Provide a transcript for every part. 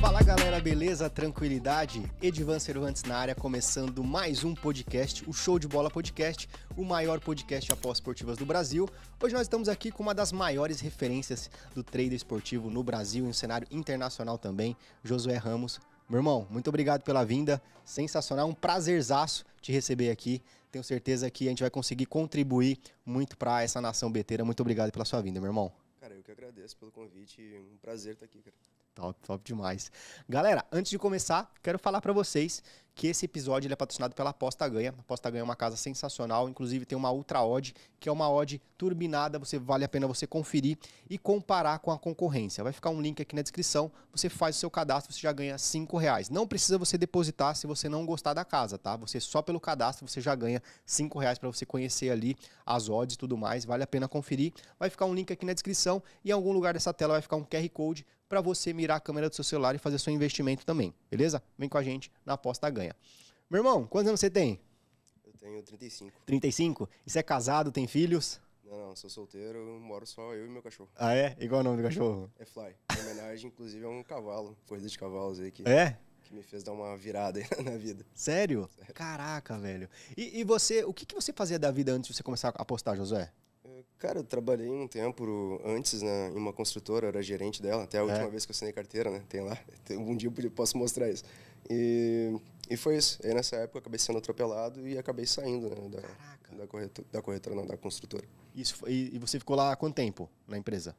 Fala galera, Beleza, tranquilidade? Edvan Cervantes na área, começando mais um podcast, o Show de Bola Podcast, o maior podcast após esportivas do Brasil. Hoje nós estamos aqui com uma das maiores referências do trader esportivo no Brasil e no cenário internacional também, Josué Ramos. Meu irmão, muito obrigado pela vinda. Sensacional, um prazerzaço te receber aqui tenho certeza que a gente vai conseguir contribuir muito para essa nação beteira. Muito obrigado pela sua vinda, meu irmão. Cara, eu que agradeço pelo convite. Um prazer estar tá aqui, cara. Top, top demais. Galera, antes de começar, quero falar para vocês que esse episódio é patrocinado pela Aposta Ganha. A Aposta Ganha é uma casa sensacional, inclusive tem uma Ultra Odd, que é uma odd turbinada, você vale a pena você conferir e comparar com a concorrência. Vai ficar um link aqui na descrição, você faz o seu cadastro, você já ganha 5 reais. Não precisa você depositar se você não gostar da casa, tá? Você só pelo cadastro você já ganha 5 reais para você conhecer ali as odds e tudo mais, vale a pena conferir. Vai ficar um link aqui na descrição e em algum lugar dessa tela vai ficar um QR Code, para você mirar a câmera do seu celular e fazer seu investimento também, beleza? Vem com a gente na aposta ganha. Meu irmão, quantos anos você tem? Eu tenho 35. 35? E você é casado, tem filhos? Não, não, sou solteiro, moro só eu e meu cachorro. Ah, é? Igual é o nome do cachorro? É Fly. Em homenagem, inclusive, a um cavalo, coisa de cavalos aí que, é? que me fez dar uma virada na vida. Sério? Sério. Caraca, velho. E, e, você, o que, que você fazia da vida antes de você começar a apostar, Josué? É, cara, eu trabalhei um tempo antes né, em uma construtora, era gerente dela, até a é. última é. vez que eu assinei carteira, né? Tem lá, tem, um dia eu posso mostrar isso. E, e foi isso. Aí nessa época eu acabei sendo atropelado e acabei saindo né, da, da, corretora, da corretora, não, da construtora. Isso, foi, e você ficou lá há quanto tempo na empresa?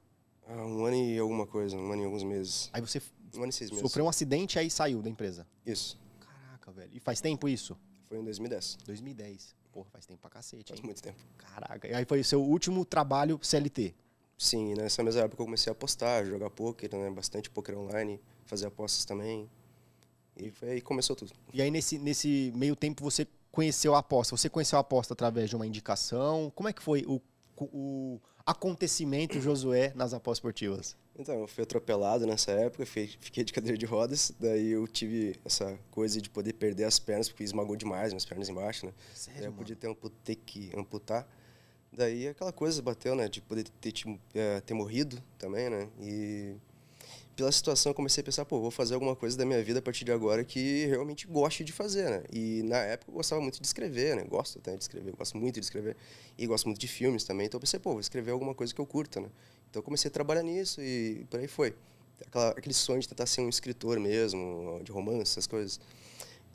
Ah, um ano e alguma coisa, um ano e alguns meses. Aí você um ano e seis meses. sofreu um acidente e aí saiu da empresa? Isso. Caraca, velho. E faz tempo isso? Foi em 2010. 2010. Porra, faz tempo pra cacete, hein? Faz muito tempo. Caraca. E aí foi seu último trabalho CLT? Sim, nessa né, mesma época eu comecei a apostar, jogar pôquer, né? Bastante pôquer online, fazer apostas também. E foi aí que começou tudo. E aí nesse, nesse meio tempo você conheceu a aposta? Você conheceu a aposta através de uma indicação? Como é que foi o, o acontecimento Josué nas apostas esportivas? Então, eu fui atropelado nessa época, fiquei de cadeira de rodas, daí eu tive essa coisa de poder perder as pernas, porque esmagou demais minhas pernas embaixo, né? Sério, daí eu podia ter, ter que amputar. Daí aquela coisa bateu, né? De poder ter, ter, é, ter morrido também, né? E pela situação eu comecei a pensar, pô, vou fazer alguma coisa da minha vida a partir de agora que realmente goste de fazer, né? E na época eu gostava muito de escrever, né? Gosto até de escrever, gosto muito de escrever. E gosto muito de filmes também, então eu pensei, pô, vou escrever alguma coisa que eu curta, né? Então eu comecei a trabalhar nisso e por aí foi. Aquela, aquele sonho de tentar ser um escritor mesmo, de romance, essas coisas.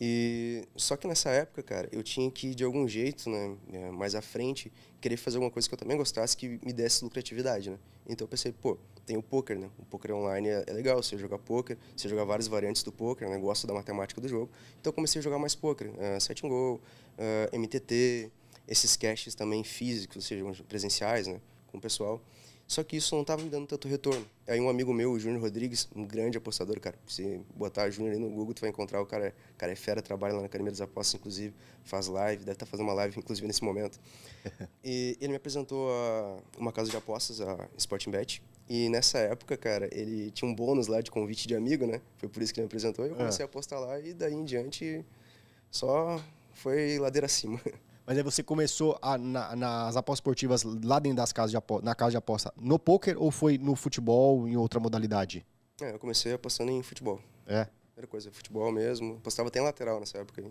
E só que nessa época, cara, eu tinha que de algum jeito, né, é, mais à frente, querer fazer alguma coisa que eu também gostasse que me desse lucratividade, né? Então eu pensei, pô, tem o poker, né? O poker online é, é legal, você jogar poker, você jogar várias variantes do poker, né? Gosto da matemática do jogo. Então eu comecei a jogar mais poker, uh, é, set go, uh, é, MTT, esses caches também físicos, ou seja, presenciais, né, com o pessoal. Só que isso não estava me dando tanto retorno. Aí um amigo meu, o Júnior Rodrigues, um grande apostador, cara. Se botar Júnior aí no Google, tu vai encontrar o cara. O cara é fera, trabalha lá na Academia das Apostas, inclusive. Faz live, deve estar tá fazendo uma live, inclusive, nesse momento. e ele me apresentou a, uma casa de apostas, a Sporting Bet. E nessa época, cara, ele tinha um bônus lá de convite de amigo, né? Foi por isso que ele me apresentou. E eu ah. comecei a apostar lá e daí em diante só foi ladeira acima. mas aí você começou a, na, nas apostas esportivas lá dentro das casas de aposta, na casa de aposta no poker ou foi no futebol em outra modalidade? É, eu comecei apostando em futebol. É. Primeira coisa, futebol mesmo. Apostava até em lateral nessa época aí.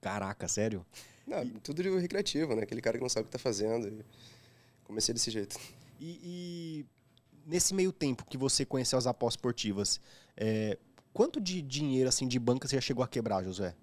Caraca, sério? Não, e... tudo de recreativo, né? Aquele cara que não sabe o que está fazendo. Comecei desse jeito. E, e, nesse meio tempo que você conheceu as apostas esportivas, é, quanto de dinheiro assim de banca você já chegou a quebrar, José?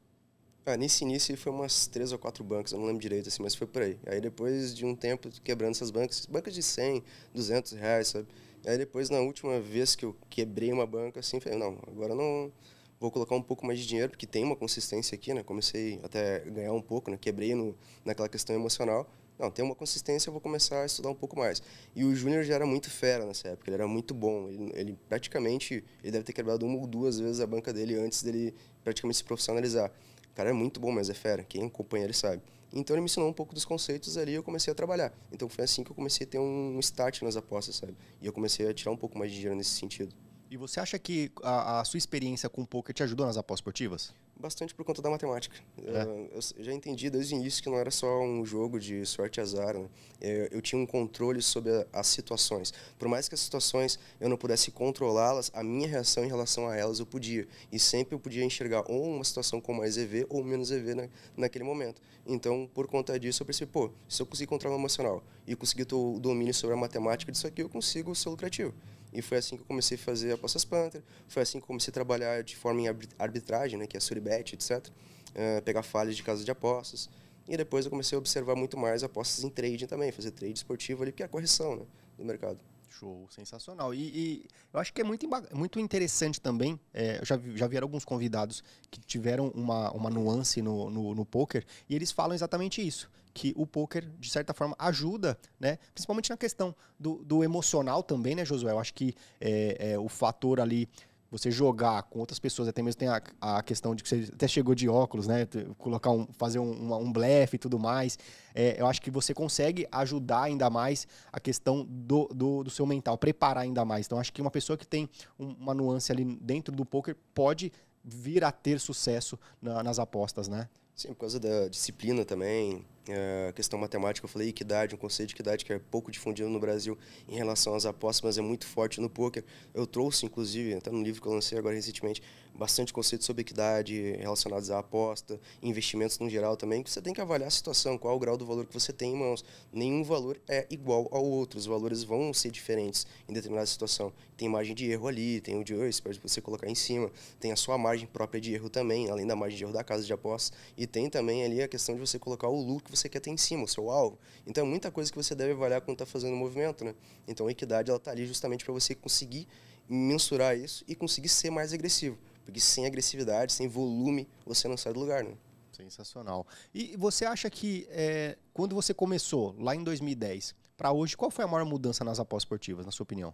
Ah, nesse início foi umas três ou quatro bancas, eu não lembro direito, assim, mas foi por aí. Aí depois de um tempo quebrando essas bancas, bancas de 100, 200 reais, sabe? Aí depois, na última vez que eu quebrei uma banca, assim, falei, não, agora não vou colocar um pouco mais de dinheiro, porque tem uma consistência aqui, né? Comecei até ganhar um pouco, né? Quebrei no, naquela questão emocional. Não, tem uma consistência, eu vou começar a estudar um pouco mais. E o Júnior já era muito fera nessa época, ele era muito bom. Ele, ele praticamente, ele deve ter quebrado uma ou duas vezes a banca dele antes dele praticamente se profissionalizar. O cara é muito bom mas é fera. Quem acompanha ele sabe. Então ele me ensinou um pouco dos conceitos ali e eu comecei a trabalhar. Então foi assim que eu comecei a ter um start nas apostas, sabe? E eu comecei a tirar um pouco mais de dinheiro nesse sentido. E você acha que a, a sua experiência com o poker te ajudou nas apostas esportivas? Bastante por conta da matemática. É. Eu já entendi desde o início que não era só um jogo de sorte e azar. Né? Eu, eu, tinha um controle sobre a, as situações. Por mais que as situações eu não pudesse controlá-las, a minha reação em relação a elas eu podia. E sempre eu podia enxergar ou uma situação com mais EV ou menos EV na, naquele momento. Então, por conta disso, eu percebi, pô, se eu conseguir controlar o emocional e conseguir o domínio sobre a matemática disso aqui, eu consigo ser lucrativo. E foi assim que eu comecei a fazer apostas planter, foi assim que eu comecei a trabalhar de forma em arbitragem, né, que é suribet, etc. Uh, eh, pegar falhas de casa de apostas. E depois eu comecei a observar muito mais apostas em trading também, fazer trade esportivo ali, porque é a correção né, do mercado. Show, sensacional. E, e, eu acho que é muito, muito interessante também. É, já, já vieram alguns convidados que tiveram uma, uma nuance no, no, no poker e eles falam exatamente isso que o poker, de certa forma, ajuda, né? Principalmente na questão do, do emocional também, né, Josué? Eu acho que é, é, o fator ali você jogar com outras pessoas, até mesmo tem a, a, questão de que você até chegou de óculos, né? Colocar um, fazer um, um blefe e tudo mais. É, eu acho que você consegue ajudar ainda mais a questão do, do, do, seu mental, preparar ainda mais. Então, acho que uma pessoa que tem uma nuance ali dentro do poker pode vir a ter sucesso na, nas apostas, né? Sim, por causa da disciplina também, a eh, questão matemática, eu falei equidade um conceito de equidade que é pouco difundido no Brasil em relação às apostas, mas é muito forte no poker. Eu trouxe, inclusive, até no livro que eu lancei agora recentemente, bastante conceito sobre equidade relacionados à aposta, investimentos no geral também, que você tem que avaliar a situação, qual é o grau do valor que você tem em mãos. Nenhum valor é igual ao outro, os valores vão ser diferentes em determinada situação. Tem margem de erro ali, tem o de hoje, para você colocar em cima, tem a sua margem própria de erro também, além da margem de erro da casa de apostas, e tem também ali a questão de você colocar o lucro que você quer ter em cima, o seu alvo. Então é muita coisa que você deve avaliar quando está fazendo o movimento, né? Então a equidade ela está ali justamente para você conseguir mensurar isso e conseguir ser mais agressivo, porque sem agressividade, sem volume, você não sai do lugar, né? Sensacional. E você acha que é, quando você começou lá em 2010 para hoje, qual foi a maior mudança nas apostas esportivas, na sua opinião?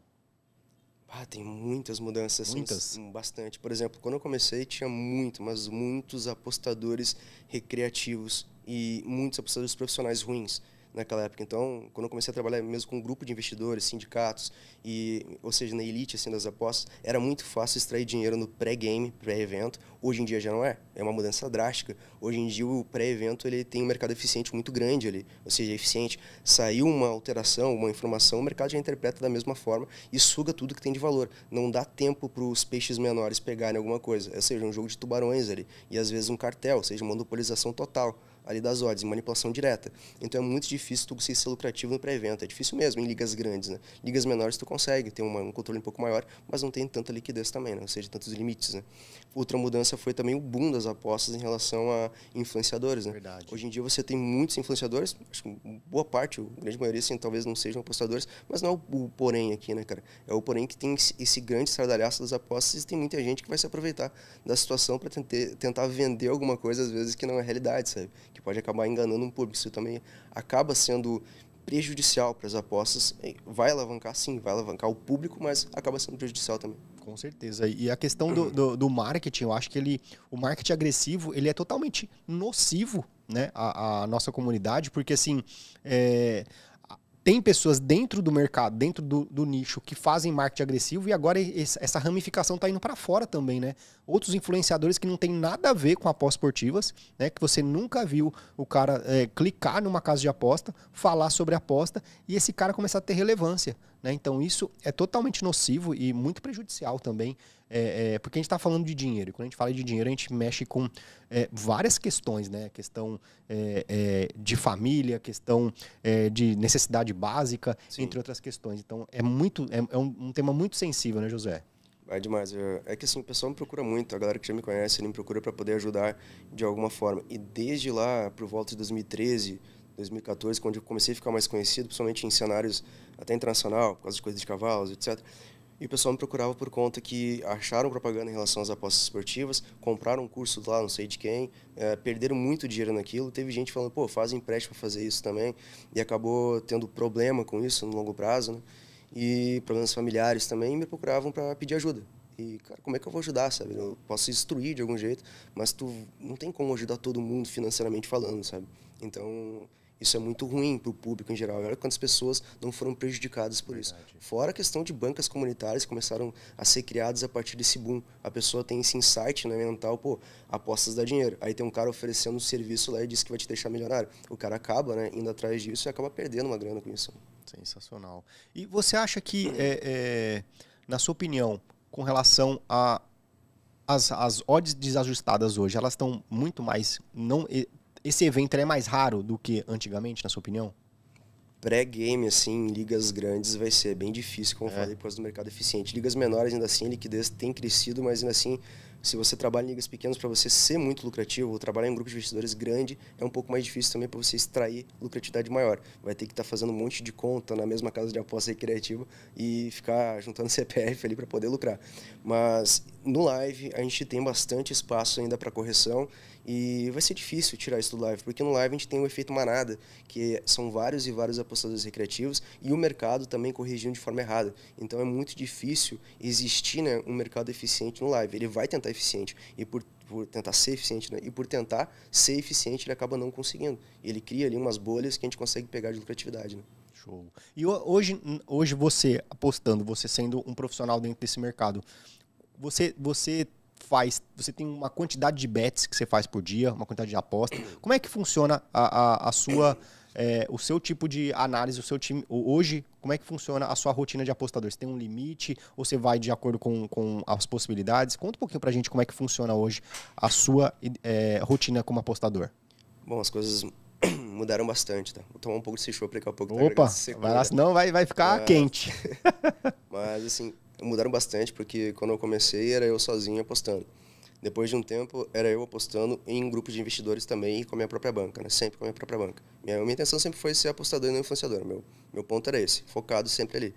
Ah, tem muitas mudanças. Muitas? Assim, bastante. Por exemplo, quando eu comecei, tinha muito, mas muitos apostadores recreativos e muitos apostadores profissionais ruins naquela época. Então, quando eu comecei a trabalhar mesmo com um grupo de investidores, sindicatos, e, ou seja, na elite assim, das apostas, era muito fácil extrair dinheiro no pré-game, pré-evento. Hoje em dia já não é. É uma mudança drástica. Hoje em dia o pré-evento ele tem um mercado eficiente muito grande ali, ou seja, é eficiente. Saiu uma alteração, uma informação, o mercado já interpreta da mesma forma e suga tudo que tem de valor. Não dá tempo para os peixes menores pegarem alguma coisa. Ou seja, um jogo de tubarões ali. E às vezes um cartel, ou seja, monopolização total ali das odds, manipulação direta. Então é muito difícil tu conseguir ser lucrativo no pré-venda, é difícil mesmo em ligas grandes, né? Ligas menores tu consegue ter uma, um controle um pouco maior, mas não tem tanta liquidez também, né? ou seja, tantos limites, né? Outra mudança foi também o boom das apostas em relação a influenciadores, né? Verdade. Hoje em dia você tem muitos influenciadores, acho que boa parte, a grande maioria, assim, talvez não sejam apostadores, mas não é o, o porém aqui, né, cara? É o porém que tem esse grande estradalhaço das apostas e tem muita gente que vai se aproveitar da situação para tentar vender alguma coisa, às vezes, que não é realidade, sabe? que pode acabar enganando um público. Isso também acaba sendo prejudicial para as apostas. Vai alavancar, sim, vai alavancar o público, mas acaba sendo prejudicial também. Com certeza. E a questão do, do, do marketing, eu acho que ele, o marketing agressivo, ele é totalmente nocivo né, à, à nossa comunidade, porque assim, é, tem pessoas dentro do mercado, dentro do, do, nicho, que fazem marketing agressivo e agora essa ramificação está indo para fora também, né? Outros influenciadores que não tem nada a ver com apostas esportivas, né? Que você nunca viu o cara é, clicar numa casa de aposta, falar sobre aposta e esse cara começar a ter relevância, né? Então, isso é totalmente nocivo e muito prejudicial também, é, é, porque a gente está falando de dinheiro. E quando a gente fala de dinheiro, a gente mexe com é, várias questões, né? Questão é, é, de família, questão é, de necessidade básica, Sim. entre outras questões. Então, é muito é, um, um, tema muito sensível, né, José? É demais. É que assim, o pessoal me procura muito. A galera que já me conhece, ele me procura para poder ajudar de alguma forma. E desde lá, por volta de 2013, 2014, quando eu comecei a ficar mais conhecido, principalmente em cenários até internacional, por causa de coisas de cavalos, etc. E o pessoal me procurava por conta que acharam propaganda em relação às apostas esportivas, compraram um curso lá, não sei de quem, é, perderam muito dinheiro naquilo. Teve gente falando, pô, faz empréstimo para fazer isso também, e acabou tendo problema com isso no longo prazo, né? E problemas familiares também me procuravam para pedir ajuda. E, cara, como é que eu vou ajudar, sabe? Eu posso instruir de algum jeito, mas tu não tem como ajudar todo mundo financeiramente falando, sabe? Então, isso é muito ruim para o público em geral. olha quantas pessoas não foram prejudicadas por Verdade. isso. Fora a questão de bancas comunitárias que começaram a ser criadas a partir desse boom. A pessoa tem esse insight né, mental, pô, apostas dá dinheiro. Aí tem um cara oferecendo um serviço lá e diz que vai te deixar milionário. O cara acaba né, indo atrás disso e acaba perdendo uma grana com isso. Sensacional. E você acha que, é, é, na sua opinião, com relação a as, as odds desajustadas hoje, elas estão muito mais não eh, esse evento é mais raro do que antigamente, na sua opinião? Pré-game, assim, em ligas grandes vai ser bem difícil, como é. falei, por causa do mercado eficiente. Ligas menores, ainda assim, a liquidez tem crescido, mas ainda assim, se você trabalha em ligas pequenas, para você ser muito lucrativo, trabalhar em grupos de investidores grande é um pouco mais difícil também para você extrair lucratividade maior. Vai ter que estar tá fazendo um monte de conta na mesma casa de aposta recreativa e ficar juntando CPF ali para poder lucrar. Mas no live a gente tem bastante espaço ainda para correção e vai ser difícil tirar isso do live, porque no live a gente tem o efeito manada, que são vários e vários apostadores recreativos e o mercado também corrigindo de forma errada. Então é muito difícil existir né, um mercado eficiente no live. Ele vai tentar eficiente e por, por tentar ser eficiente né, e por tentar ser eficiente ele acaba não conseguindo. Ele cria ali umas bolhas que a gente consegue pegar de lucratividade. Né? Show. E hoje, hoje você apostando, você sendo um profissional dentro desse mercado, você, você faz, você tem uma quantidade de bets que você faz por dia, uma quantidade de apostas. Como é que funciona a, a, a sua, é, o seu tipo de análise, o seu time hoje? Como é que funciona a sua rotina de apostador? Você tem um limite ou você vai de acordo com, com as possibilidades? Conta um pouquinho pra gente como é que funciona hoje a sua é, rotina como apostador. Bom, as coisas mudaram bastante, tá? Vou tomar um pouco desse show daqui a um pouco. Tá? Opa, tá vai lá, senão vai, vai ficar Mas... quente. Mas, assim, mudaram bastante, porque quando eu comecei era eu sozinho apostando. Depois de um tempo, era eu apostando em grupos de investidores também com a minha própria banca, né? sempre com a minha própria banca. Minha, minha intenção sempre foi ser apostador e não influenciador, meu, meu ponto era esse, focado sempre ali.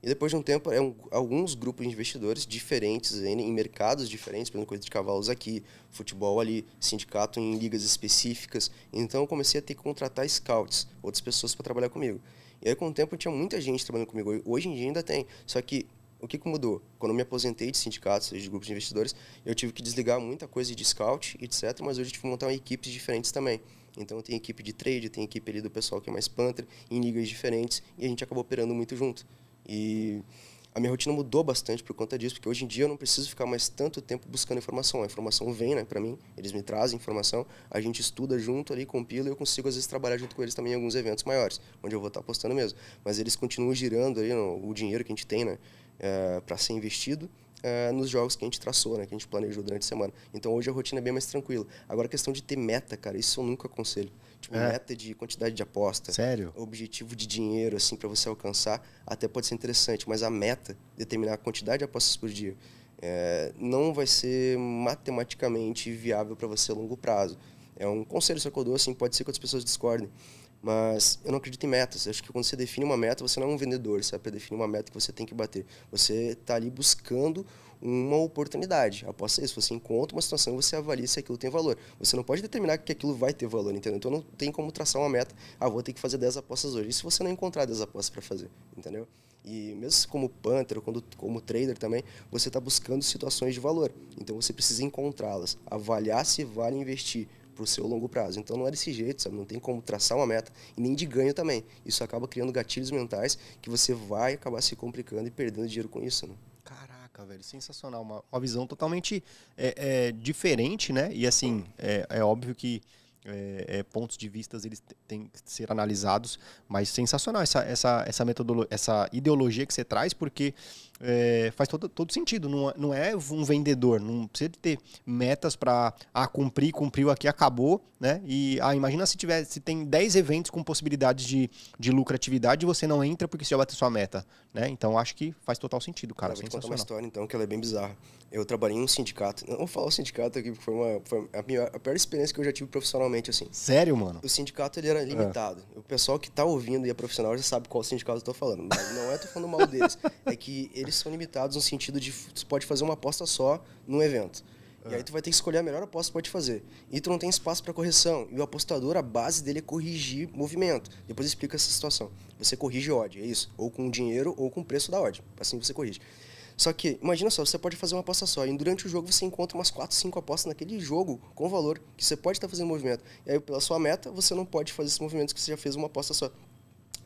E depois de um tempo, é um, alguns grupos de investidores diferentes, em, em, mercados diferentes, por exemplo, coisa de cavalos aqui, futebol ali, sindicato em ligas específicas. Então eu comecei a ter que contratar scouts, outras pessoas para trabalhar comigo. E aí com o tempo tinha muita gente trabalhando comigo, hoje em dia ainda tem, só que o que, que mudou? Quando eu me aposentei de sindicatos e de grupos de investidores, eu tive que desligar muita coisa de scout, etc. Mas hoje eu tive que montar equipes diferentes também. Então tem equipe de trade, tem equipe ali do pessoal que é mais panter, em ligas diferentes, e a gente acabou operando muito junto. E a minha rotina mudou bastante por conta disso, porque hoje em dia eu não preciso ficar mais tanto tempo buscando informação. A informação vem né, para mim, eles me trazem informação, a gente estuda junto ali, compila, e eu consigo às vezes trabalhar junto com eles também em alguns eventos maiores, onde eu vou estar apostando mesmo. Mas eles continuam girando ali no, o dinheiro que a gente tem, né? É, para ser investido é, nos jogos que a gente traçou, né, que a gente planejou durante a semana. Então hoje a rotina é bem mais tranquila. Agora a questão de ter meta, cara, isso eu nunca aconselho. Tipo, é. meta de quantidade de aposta. Sério? Objetivo de dinheiro, assim, para você alcançar, até pode ser interessante, mas a meta, determinar a quantidade de apostas por dia, é, não vai ser matematicamente viável para você a longo prazo. É um conselho que eu dou, assim, pode ser que outras pessoas discordem. Mas eu não acredito em metas. Eu acho que quando você define uma meta, você não é um vendedor, sabe? Para definir uma meta que você tem que bater. Você está ali buscando uma oportunidade. Após isso, você encontra uma situação e você avalia se aquilo tem valor. Você não pode determinar que aquilo vai ter valor, entendeu? Então não tem como traçar uma meta. Ah, vou ter que fazer 10 apostas hoje. E se você não encontrar 10 apostas para fazer, entendeu? E mesmo como pantera ou como trader também, você está buscando situações de valor. Então você precisa encontrá-las, avaliar se vale investir para o seu longo prazo. Então não é desse jeito, sabe? Não tem como traçar uma meta e nem de ganho também. Isso acaba criando gatilhos mentais que você vai acabar se complicando e perdendo dinheiro com isso, né? Caraca, velho, sensacional. Uma, uma visão totalmente é, é, diferente, né? E assim, é, é óbvio que é, é, pontos de vistas eles têm que ser analisados, mas sensacional essa essa essa metodologia, essa ideologia que você traz, porque é, faz todo, todo sentido. Não, é, não é um vendedor, não precisa ter metas para ah, cumprir, cumpriu aqui, acabou, né? E ah, imagina se tiver, se tem 10 eventos com possibilidades de, de lucratividade e você não entra porque você já bateu sua meta, né? Então acho que faz total sentido, cara. Eu vou te contar uma história então que ela é bem bizarra. Eu trabalhei em um sindicato, não vou falar o sindicato aqui porque foi, uma, foi a, pior, a pior experiência que eu já tive profissionalmente assim. Sério, mano? O sindicato ele era ah. limitado. É. O pessoal que tá ouvindo e é profissional já sabe qual sindicato eu tô falando, mas não é tô falando mal deles, é que ele eles são limitados no sentido de tu pode fazer uma aposta só num evento. E aí é. tu vai ter que escolher a melhor aposta que pode fazer. E tu não tem espaço para correção. E o apostador, a base dele é corrigir movimento. Depois explica essa situação. Você corrige odd, é isso. Ou com dinheiro ou com o preço da odd. Assim você corrige. Só que, imagina só, você pode fazer uma aposta só. E durante o jogo você encontra umas 4, 5 apostas naquele jogo com valor que você pode estar fazendo movimento. E aí, pela sua meta, você não pode fazer esses movimentos que você já fez uma aposta só.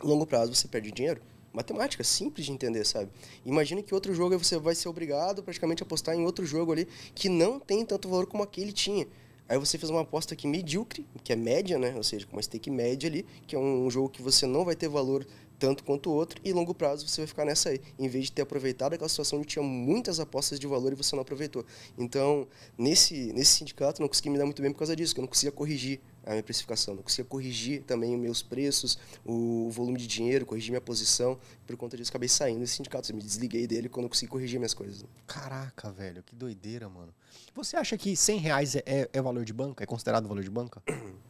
Longo prazo, você perde dinheiro matemática, simples de entender, sabe? Imagina que outro jogo você vai ser obrigado praticamente a apostar em outro jogo ali que não tem tanto valor como aquele tinha. Aí você fez uma aposta que medíocre, que é média, né? Ou seja, com uma stake média ali, que é um jogo que você não vai ter valor tanto quanto o outro, e longo prazo você vai ficar nessa aí, em vez de ter aproveitado aquela situação onde tinha muitas apostas de valor e você não aproveitou. Então, nesse, nesse sindicato, não consegui me dar muito bem por causa disso, que eu não conseguia corrigir a minha precificação. não conseguia corrigir também os meus preços, o volume de dinheiro, corrigir minha posição. Por conta disso, acabei saindo desse sindicato. Eu me desliguei dele quando eu consegui corrigir minhas coisas. Caraca, velho, que doideira, mano. Você acha que 100 reais é, é valor de banca? É considerado valor de banca?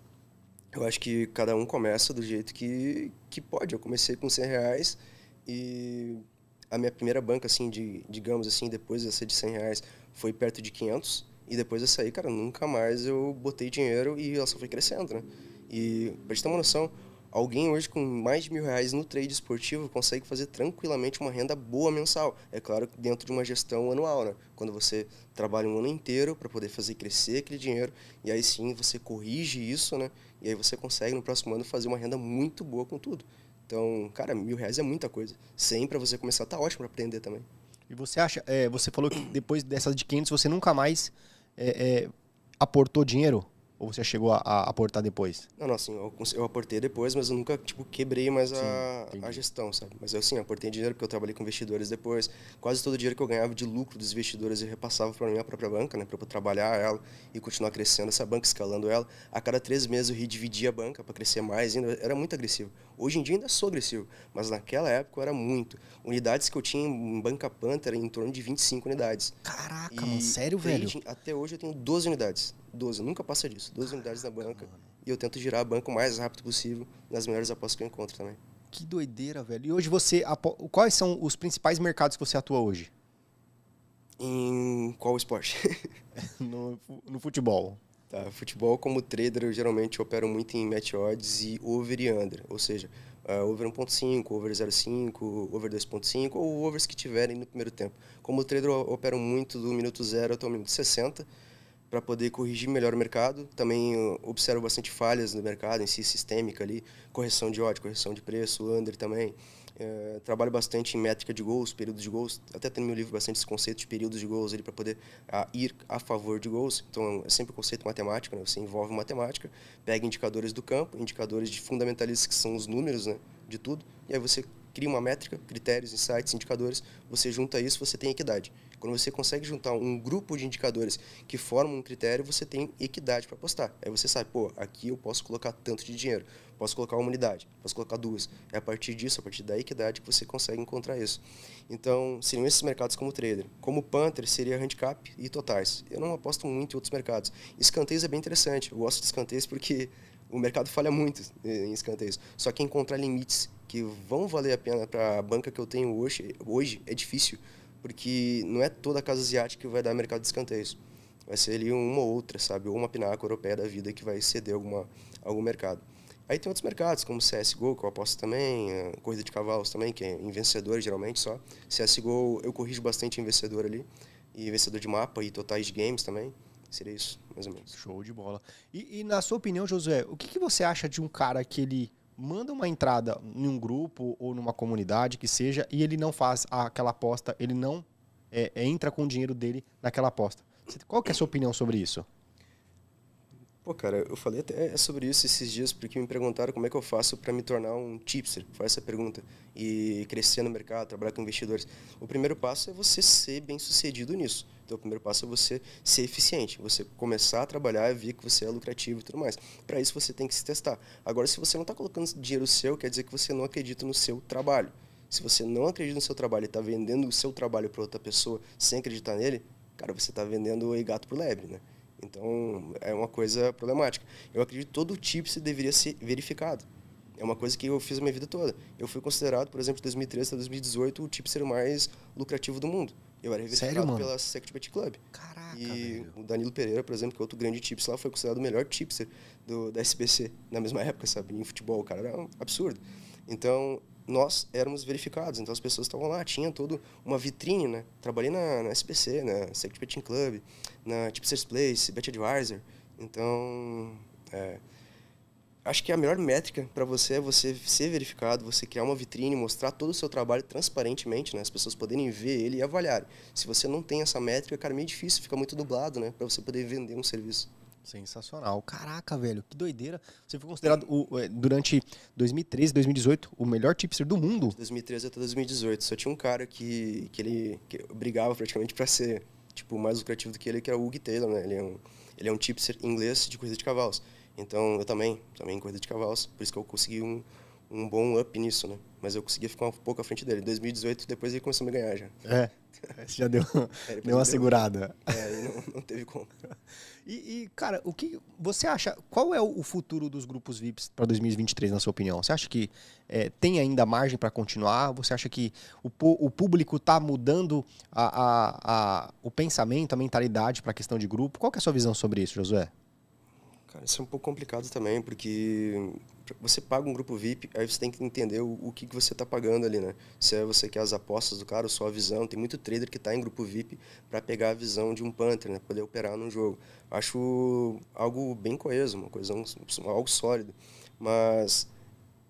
Eu acho que cada um começa do jeito que, que pode. Eu comecei com 100 reais e a minha primeira banca, assim, de, digamos assim, depois dessa de 100 reais, foi perto de 500 e depois eu saí, cara, nunca mais eu botei dinheiro e ela só foi crescendo, né? E pra gente ter uma noção, alguém hoje com mais de mil reais no trade esportivo consegue fazer tranquilamente uma renda boa mensal. É claro que dentro de uma gestão anual, né? Quando você trabalha um ano inteiro para poder fazer crescer aquele dinheiro, e aí sim você corrige isso, né? E aí você consegue no próximo ano fazer uma renda muito boa com tudo. Então, cara, mil reais é muita coisa. Sem para você começar, tá ótimo para aprender também. E você acha, é, você falou que depois dessas de 500 você nunca mais é, é, aportou dinheiro? Ou você chegou a, a aportar depois? Não, não, assim, eu, eu aportei depois, mas eu nunca, tipo, quebrei mais a, Sim, a gestão, sabe? Mas eu, assim, aportei dinheiro porque eu trabalhei com investidores depois. Quase todo o dinheiro que eu ganhava de lucro dos investidores eu repassava para a minha própria banca, né? Para eu trabalhar ela e continuar crescendo essa banca, escalando ela. A cada três meses eu redividia a banca para crescer mais ainda. Era muito agressivo. Hoje em dia ainda sou agressivo, mas naquela época eu era muito. Unidades que eu tinha em Banca Panther em torno de 25 unidades. Caraca, e mano, sério, velho? Até hoje eu tenho 12 unidades. 12, nunca passa disso. 12 unidades na banca. Mano. E eu tento girar a banca o mais rápido possível nas melhores apostas que eu encontro também. Que doideira, velho. E hoje você. Quais são os principais mercados que você atua hoje? Em qual esporte? no, no futebol. Tá, futebol como trader eu geralmente opero muito em match odds e over e under, ou seja, uh, over 1.5, over 0.5, over 2.5 ou overs que tiverem no primeiro tempo. Como trader eu opero muito do minuto 0 até o minuto 60 para poder corrigir melhor o mercado. Também uh, observo bastante falhas no mercado em si, sistêmica ali, correção de ódio, correção de preço, under também. É, trabalho bastante em métrica de gols, períodos de gols. Até tem no meu livro bastante esse conceito de períodos de gols para poder a, ir a favor de gols. Então é sempre um conceito matemático, né? você envolve matemática, pega indicadores do campo, indicadores de fundamentalistas que são os números né, de tudo, e aí você cria uma métrica, critérios, insights, indicadores, você junta isso, você tem equidade. Quando você consegue juntar um grupo de indicadores que formam um critério, você tem equidade para apostar. Aí você sabe, pô, aqui eu posso colocar tanto de dinheiro, posso colocar uma unidade, posso colocar duas. É a partir disso, a partir da equidade, que você consegue encontrar isso. Então, seriam esses mercados como trader. Como Panther, seria handicap e totais. Eu não aposto muito em outros mercados. Escanteios é bem interessante. Eu gosto de escanteios porque o mercado falha muito em escanteios. Só que encontrar limites que vão valer a pena para a banca que eu tenho hoje, hoje é difícil porque não é toda a casa asiática que vai dar mercado de escanteios. Vai ser ali uma ou outra, sabe? Ou uma pinaca europeia da vida que vai ceder alguma, algum mercado. Aí tem outros mercados, como CSGO, que eu aposto também, é, Corrida de Cavalos também, que é em vencedor geralmente só. CSGO eu corrijo bastante em vencedor ali, e vencedor de mapa e totais de games também. Seria isso, mais ou menos. Show de bola. E, e na sua opinião, Josué, o que, que você acha de um cara que ele manda uma entrada em um grupo ou numa comunidade que seja e ele não faz aquela aposta, ele não é, é entra com o dinheiro dele naquela aposta. Qual que é a sua opinião sobre isso? Pô, cara, eu falei até é, sobre isso esses dias, porque me perguntaram como é que eu faço para me tornar um tipster, faz essa pergunta, e crescer no mercado, trabalhar com investidores. O primeiro passo é você ser bem sucedido nisso. Então, o primeiro passo é você ser eficiente, você começar a trabalhar e ver que você é lucrativo e tudo mais. Para isso, você tem que se testar. Agora, se você não está colocando dinheiro seu, quer dizer que você não acredita no seu trabalho. Se você não acredita no seu trabalho e está vendendo o seu trabalho para outra pessoa sem acreditar nele, cara, você está vendendo o gato pro lebre, né? Então, é uma coisa problemática. Eu acredito que todo tipo se deveria ser verificado. É uma coisa que eu fiz a minha vida toda. Eu fui considerado, por exemplo, de 2013 a 2018, o TIPS ser o mais lucrativo do mundo. Eu era verificado Sério, mano? pela Secret Club. Caraca, E o Danilo Pereira, por exemplo, que é outro grande tips lá, foi considerado o melhor tipster do, da SBC na mesma época, sabe? Em futebol, cara, era um absurdo. Então, nós éramos verificados, então as pessoas estavam lá, tinha toda uma vitrine, né? Trabalhei na, na SPC, na né? Secret Betting Club, na Tipsters Place, Bet Advisor, então é, acho que a melhor métrica para você é você ser verificado, você criar uma vitrine, mostrar todo o seu trabalho transparentemente, né? As pessoas poderem ver ele e avaliar. Se você não tem essa métrica, cara, é meio difícil, fica muito dublado, né? Para você poder vender um serviço. Sensacional. Caraca, velho, que doideira. Você foi considerado o, é, durante 2013, 2018 o melhor tipster do mundo? 2013 até 2018. Só tinha um cara que, que ele que brigava praticamente para ser tipo mais lucrativo do que ele, que era é o Hugh Taylor, né? Ele é um, ele é um tipster inglês de corrida de cavalos. Então eu também, também em corrida de cavalos, por isso que eu consegui um, um bom up nisso, né? Mas eu consegui ficar um pouco à frente dele. Em 2018, depois ele começou a me ganhar já. É, já deu, é, deu uma deu, segurada. É, não, não teve como. E, e, cara, o que você acha? Qual é o futuro dos grupos VIPs para 2023, na sua opinião? Você acha que é, tem ainda margem para continuar? Você acha que o, o público está mudando a, a, a, o pensamento, a mentalidade para a questão de grupo? Qual é a sua visão sobre isso, Josué? Cara, isso é um pouco complicado também, porque você paga um grupo VIP, aí você tem que entender o, o que, que você está pagando ali, né? Se é você quer as apostas do cara, ou só a visão. Tem muito trader que está em grupo VIP para pegar a visão de um Panther, né? Poder operar num jogo. Acho algo bem coeso, uma coisa, algo sólido. Mas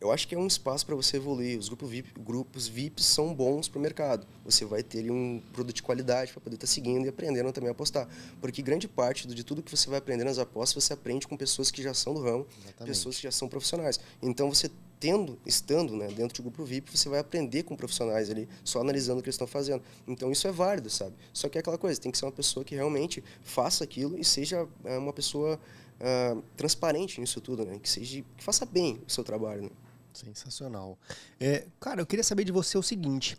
eu acho que é um espaço para você evoluir. Os grupos VIP, grupos VIPs são bons para o mercado. Você vai ter um produto de qualidade para poder estar tá seguindo e aprendendo também a apostar. Porque grande parte de tudo que você vai aprender nas apostas, você aprende com pessoas que já são do ramo, Exatamente. pessoas que já são profissionais. Então, você tendo, estando né, dentro de grupo VIP, você vai aprender com profissionais ali, só analisando o que eles estão fazendo. Então, isso é válido, sabe? Só que é aquela coisa, tem que ser uma pessoa que realmente faça aquilo e seja eh, uma pessoa... Uh, transparente nisso tudo, né? Que seja que faça bem o seu trabalho. Né? Sensacional. É, cara, eu queria saber de você o seguinte.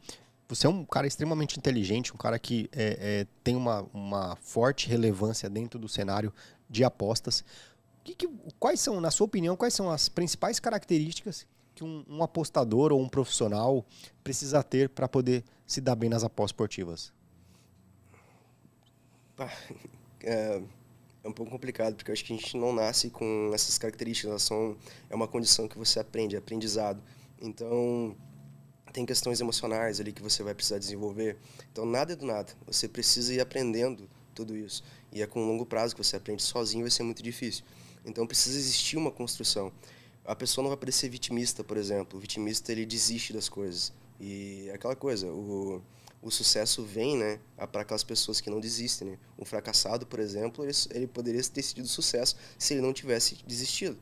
Você é um cara extremamente inteligente, um cara que é, é, tem uma, uma forte relevância dentro do cenário de apostas. Que, que, quais são, na sua opinião, quais são as principais características que um, um apostador ou um profissional precisa ter para poder se dar bem nas apostas esportivas? Ah, é, é um pouco complicado, porque eu acho que a gente não nasce com essas características, elas são, é uma condição que você aprende, é aprendizado. Então, tem questões emocionais ali que você vai precisar desenvolver. Então, nada é do nada, você precisa ir aprendendo tudo isso. E é com um longo prazo que você aprende sozinho, vai ser muito difícil. Então, precisa existir uma construção. A pessoa não vai parecer vitimista, por exemplo. O vitimista, ele desiste das coisas. E é aquela coisa, o o sucesso vem, né, para aquelas pessoas que não desistem, né? Um fracassado, por exemplo, ele, ele poderia ter sido sucesso se ele não tivesse desistido.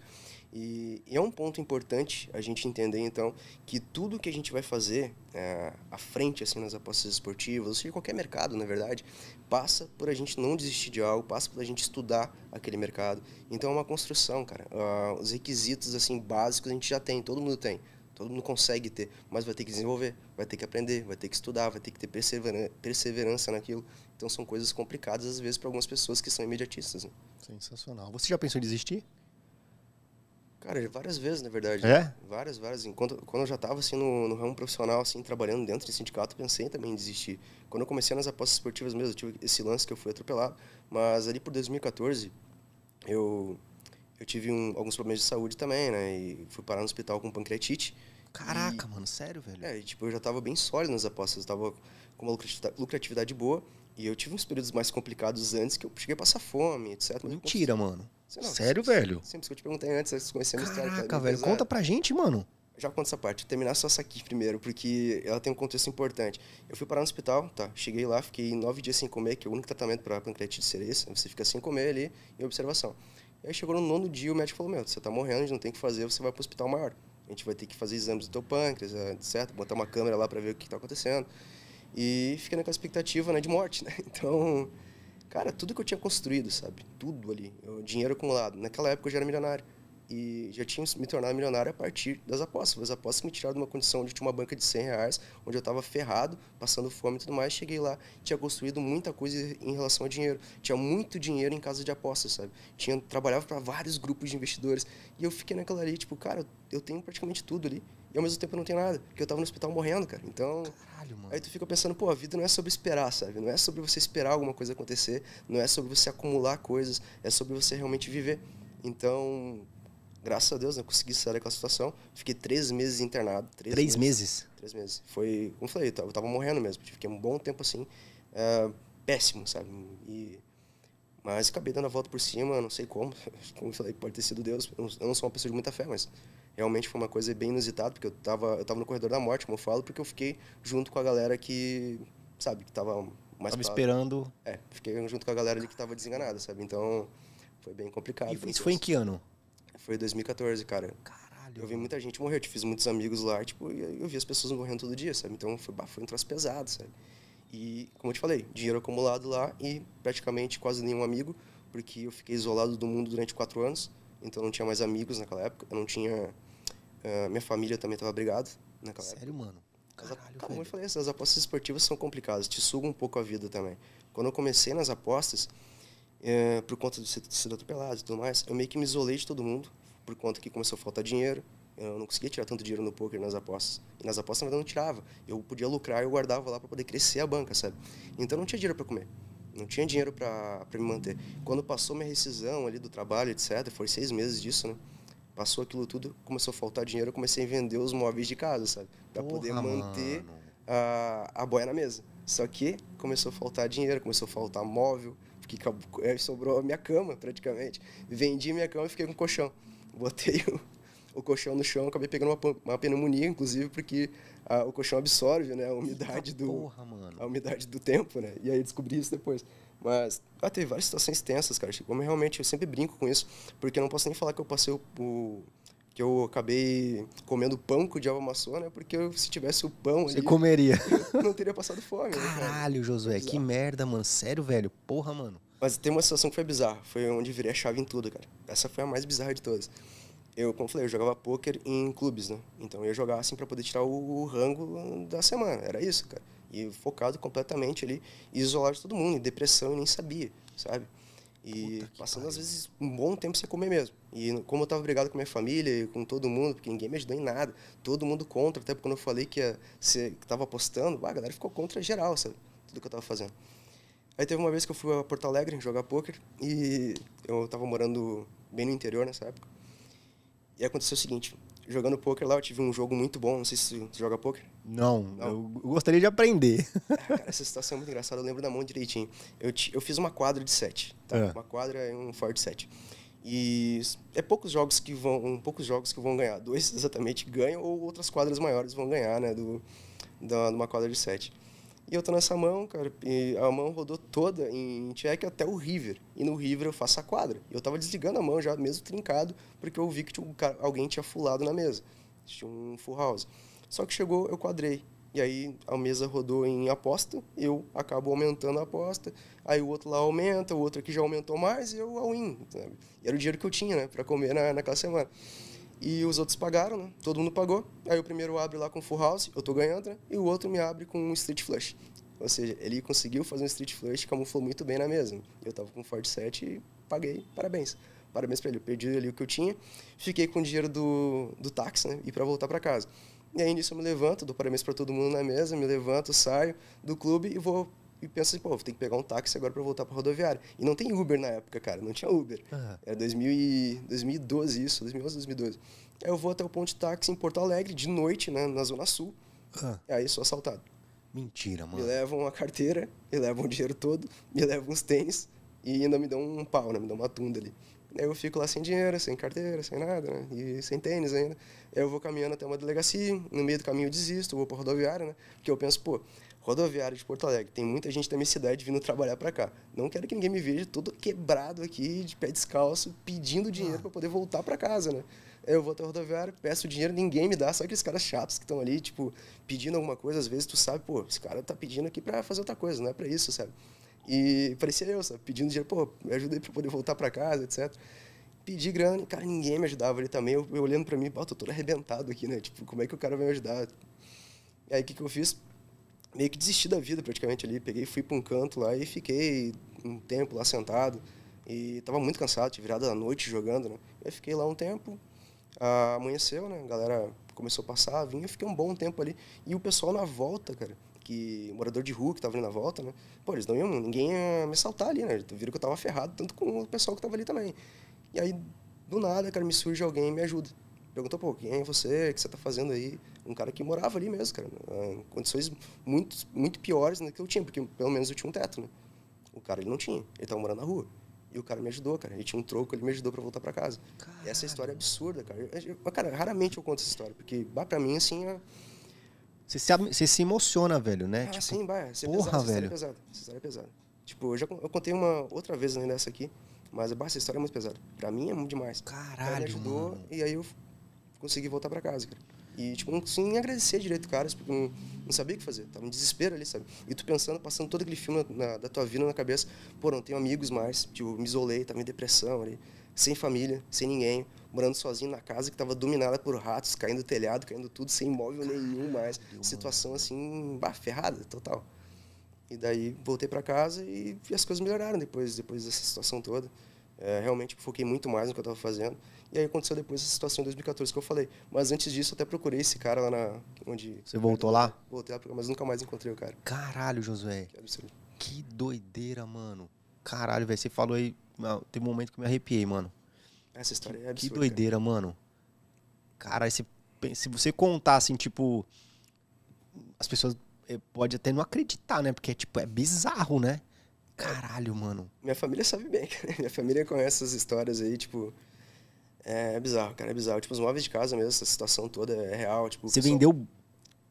E, e, é um ponto importante a gente entender, então, que tudo que a gente vai fazer é, à frente, assim, nas apostas esportivas, ou seja, qualquer mercado, na verdade, passa por a gente não desistir de algo, passa por a gente estudar aquele mercado. Então, é uma construção, cara. Uh, os requisitos, assim, básicos a gente já tem, todo mundo tem. Todo mundo consegue ter, mas vai ter que desenvolver, vai ter que aprender, vai ter que estudar, vai ter que ter perseverança naquilo. Então são coisas complicadas às vezes para algumas pessoas que são imediatistas. Né? Sensacional. Você já pensou em desistir? Cara, várias vezes, na verdade. É? Várias, várias. Enquanto, quando eu já estava assim, no, no, ramo profissional, assim, trabalhando dentro de sindicato, pensei também em desistir. Quando eu comecei nas apostas esportivas mesmo, eu tive esse lance que eu fui atropelado. Mas ali por 2014, eu eu tive um, alguns problemas de saúde também, né? E fui parar no hospital com pancreatite. Caraca, e, mano, sério, velho? É, tipo, eu já tava bem sólido nas apostas, eu tava com uma lucratividade boa. E eu tive uns períodos mais complicados antes que eu cheguei a passar fome, etc. Mentira, mano. Não, sério, sempre, velho? Sempre que eu te perguntei antes, nós conhecemos tá Caraca, história, Caraca, velho, pesado. conta pra gente, mano. Já conta essa parte. Terminar só essa aqui primeiro, porque ela tem um contexto importante. Eu fui parar no hospital, tá? Cheguei lá, fiquei nove dias sem comer, que é o único tratamento para pancreatite seria esse. Né, você fica sem comer ali, em observação. E aí chegou no nono dia, o médico falou, meu, você tá morrendo, a gente não tem o que fazer, você vai pro hospital maior. A gente vai ter que fazer exames do teu pâncreas, eh, certo? Botar uma câmera lá para ver o que tá acontecendo. E fica naquela expectativa, né, de morte, né? Então, cara, tudo que eu tinha construído, sabe? Tudo ali, o dinheiro acumulado. Naquela época eu já era milionário e já tinha me tornado milionário a partir das apostas. as apostas me tiraram de uma condição onde tinha uma banca de 100 reais, onde eu estava ferrado, passando fome e tudo mais. Cheguei lá, tinha construído muita coisa em relação a dinheiro. Tinha muito dinheiro em casa de apostas, sabe? Tinha, trabalhava para vários grupos de investidores. E eu fiquei naquela ali, tipo, cara, eu tenho praticamente tudo ali. E ao mesmo tempo eu não tenho nada, porque eu estava no hospital morrendo, cara. Então. Caralho, mano. Aí tu fica pensando, pô, a vida não é sobre esperar, sabe? Não é sobre você esperar alguma coisa acontecer, não é sobre você acumular coisas, é sobre você realmente viver. Então, graças a Deus, eu consegui sair daquela situação. Fiquei três meses internado. Três, três meses. meses? Três meses. Foi, como falei, eu tava, eu tava morrendo mesmo. Fiquei um bom tempo assim, uh, péssimo, sabe? E, mas acabei dando a volta por cima, não sei como. Como falei, pode ter sido Deus. Eu não sou uma pessoa de muita fé, mas realmente foi uma coisa bem inusitada, porque eu tava, eu tava no corredor da morte, como eu falo, porque eu fiquei junto com a galera que, sabe, que tava mais... Tava esperando... É, fiquei junto com a galera ali que tava desenganada, sabe? Então, foi bem complicado. E isso foi em que ano? Foi 2014, cara. Caralho. Eu vi muita gente morrer, eu fiz muitos amigos lá, tipo, e eu vi as pessoas morrendo todo dia, sabe? Então foi, foi um troço pesado, sabe? E, como eu te falei, dinheiro acumulado lá e praticamente quase nenhum amigo, porque eu fiquei isolado do mundo durante quatro anos, então eu não tinha mais amigos naquela época, eu não tinha. Uh, minha família também estava brigada naquela Sério, época. Sério, mano? Caralho, Como velho. eu falei, as apostas esportivas são complicadas, te sugam um pouco a vida também. Quando eu comecei nas apostas, é, por conta de ser atropelado e tudo mais, eu meio que me isolei de todo mundo, por conta que começou a faltar dinheiro, eu não conseguia tirar tanto dinheiro no poker nas apostas. E nas apostas, na verdade, eu não tirava. Eu podia lucrar, e eu guardava lá para poder crescer a banca, sabe? Então não tinha dinheiro para comer. Não tinha dinheiro para me manter. Quando passou minha rescisão ali do trabalho, etc, foi seis meses disso, né? Passou aquilo tudo, começou a faltar dinheiro, eu comecei a vender os móveis de casa, sabe? Para poder manter a, a boia na mesa. Só que começou a faltar dinheiro, começou a faltar móvel, que é, sobrou a minha cama, praticamente. Vendi minha cama e fiquei com o colchão. Botei o, o colchão no chão, acabei pegando uma, uma pneumonia, inclusive, porque a, o colchão absorve né, a umidade Eita ah, do. Porra, a umidade do tempo, né? E aí descobri isso depois. Mas ah, teve várias situações tensas, cara. Como tipo, realmente eu sempre brinco com isso, porque eu não posso nem falar que eu passei o, o que eu acabei comendo pão com diabo maçã, né? Porque eu, se tivesse o pão Você ali, comeria. não teria passado fome. Né, Caralho, né, Josué, que merda, mano. Sério, velho? Porra, mano. Mas tem uma situação que foi bizarra. Foi onde virei a chave em tudo, cara. Essa foi a mais bizarra de todas. Eu, como eu falei, eu jogava poker em clubes, né? Então eu ia jogar assim para poder tirar o, rango da semana. Era isso, cara. E focado completamente ali, isolado de todo mundo, depressão, e nem sabia, sabe? E passando, pariu. às vezes, um bom tempo sem comer mesmo. E como eu estava brigado com minha família, com todo mundo, porque ninguém me ajudou em nada, todo mundo contra, até porque quando eu falei que estava apostando, a galera ficou contra geral, sabe? Tudo que eu estava fazendo. Aí teve uma vez que eu fui a Porto Alegre jogar poker e eu estava morando bem no interior nessa época. E aconteceu o seguinte, jogando poker lá, eu tive um jogo muito bom. Não sei se você joga poker. Não, não. eu gostaria de aprender. Ah, cara, essa situação é muito engraçada, eu lembro da mão direitinho. Eu, eu fiz uma quadra de sete, tá? É. Uma quadra e um forte sete. E é poucos jogos que vão, poucos jogos que vão ganhar. Dois exatamente ganham ou outras quadras maiores vão ganhar, né, do da numa quadra de sete. E eu tô nessa mão, cara, e a mão rodou toda em check até o River. E no River eu faço a quadra. E eu tava desligando a mão já, mesmo trincado, porque eu vi que tinha um cara, alguém tinha fulado na mesa. Tinha um full house. Só que chegou, eu quadrei. E aí a mesa rodou em aposta, eu acabo aumentando a aposta, aí o outro lá aumenta, o outro aqui já aumentou mais, e eu all in. Sabe? E era o dinheiro que eu tinha, né, pra comer na, naquela semana. E os outros pagaram, né? Todo mundo pagou. Aí o primeiro abre lá com Full House, eu tô ganhando, né? E o outro me abre com um Street Flush. Ou seja, ele conseguiu fazer um Street Flush, camuflou muito bem na mesa. Eu tava com Ford 7 e paguei, parabéns. Parabéns pra ele, eu perdi ali o que eu tinha. Fiquei com o dinheiro do, do táxi, né? E pra voltar para casa. E aí nisso eu me levanto, dou parabéns para todo mundo na mesa, me levanto, saio do clube e vou e pensa assim, pô, tem que pegar um táxi agora para voltar para rodoviária. E não tem Uber na época, cara, não tinha Uber. Uhum. Era 2000 e, 2012 isso, 2011, 2012. Aí eu vou até o ponto de táxi em Porto Alegre, de noite, né, na Zona Sul. Uhum. Aí sou assaltado. Mentira, mano. Me levam a carteira, me levam o dinheiro todo, me levam os tênis e ainda me dão um pau, né, me dão uma tunda ali. Aí eu fico lá sem dinheiro, sem carteira, sem nada, né? E sem tênis ainda. Aí eu vou caminhando até uma delegacia, no meio do caminho eu desisto, vou pra rodoviária, né? Porque eu penso, pô, rodoviária de Porto Alegre. Tem muita gente da minha cidade vindo trabalhar para cá. Não quero que ninguém me veja todo quebrado aqui, de pé descalço, pedindo dinheiro ah. para poder voltar para casa, né? Eu vou até o rodoviário, peço dinheiro, ninguém me dá, só aqueles caras chatos que estão ali, tipo, pedindo alguma coisa, às vezes tu sabe, pô, esse cara tá pedindo aqui para fazer outra coisa, não é para isso, sabe? E parecia eu, sabe, pedindo dinheiro, pô, me ajuda aí para poder voltar para casa, etc pedi grana, cara, ninguém me ajudava ali também. Eu, eu olhando para mim, pô, tô todo arrebentado aqui, né? Tipo, como é que o cara vai me ajudar? E aí, o que, que eu fiz? meio que desisti da vida praticamente ali. Peguei, fui para um canto lá e fiquei um tempo lá sentado. E tava muito cansado, tinha virado a noite jogando, né? Eu fiquei lá um tempo, ah, amanheceu, né? A galera começou a passar, vinha, eu fiquei um bom tempo ali. E o pessoal na volta, cara, que morador de rua que tava ali na volta, né? Pô, eles não iam, ninguém ia me assaltar ali, né? Viram que eu tava ferrado, tanto com o pessoal que tava ali também. E aí, do nada, cara, me surge alguém e me ajuda. Perguntou, pô, quem é você? O que você tá fazendo aí? um cara que morava ali mesmo, cara. Né? Ah, condições muito, muito piores do que eu tinha, porque pelo menos eu tinha um teto, né? O cara ele não tinha, ele tava morando na rua. E o cara me ajudou, cara. Ele tinha um troco, ele me ajudou para voltar para casa. essa é história é absurda, cara. cara, raramente eu conto essa história, porque bah, pra mim, assim, é... Você se, você se emociona, velho, né? Ah, tipo, sim, vai. É porra, é pesado, velho. Essa história é pesada, essa história é pesada. Tipo, eu já eu contei uma outra vez ainda né, aqui, mas bah, essa história é muito pesada. Pra mim é muito demais. Caralho, cara me ajudou mano. e aí eu consegui voltar para casa, cara. E, tipo, não consegui nem agradecer direito, cara, porque tipo, não, não sabia o que fazer. Tava em desespero ali, sabe? E tu pensando, passando todo aquele filme na, na, da tua vida na cabeça. Pô, não tenho amigos mais. Tipo, me isolei, tava em depressão ali. Sem família, sem ninguém. Morando sozinho na casa que tava dominada por ratos, caindo telhado, caindo tudo, sem imóvel nenhum mais. Situação, assim, bah, ferrada, total. E daí voltei para casa e, e, as coisas melhoraram depois, depois dessa situação toda. É, realmente foquei muito mais no que eu estava fazendo. E aí aconteceu depois essa situação em 2014 que eu falei. Mas antes disso, até procurei esse cara lá na. Onde, Você voltou lá? Voltei lá, mas nunca mais encontrei o cara. Caralho, Josué. Que, absurdo. que doideira, mano. Caralho, velho. Você falou aí. Tem um momento que eu me arrepiei, mano. Essa história é que, é absurda. Que doideira, cara. mano. Cara, se, se você contar assim, tipo. As pessoas eh, pode até não acreditar, né? Porque tipo, é bizarro, né? É. Caralho, mano. Minha família sabe bem, cara. Minha família conhece essas histórias aí, tipo. É, é bizarro, cara, é bizarro. Tipo, os móveis de casa mesmo, essa situação toda é real. Tipo, Você pessoal... vendeu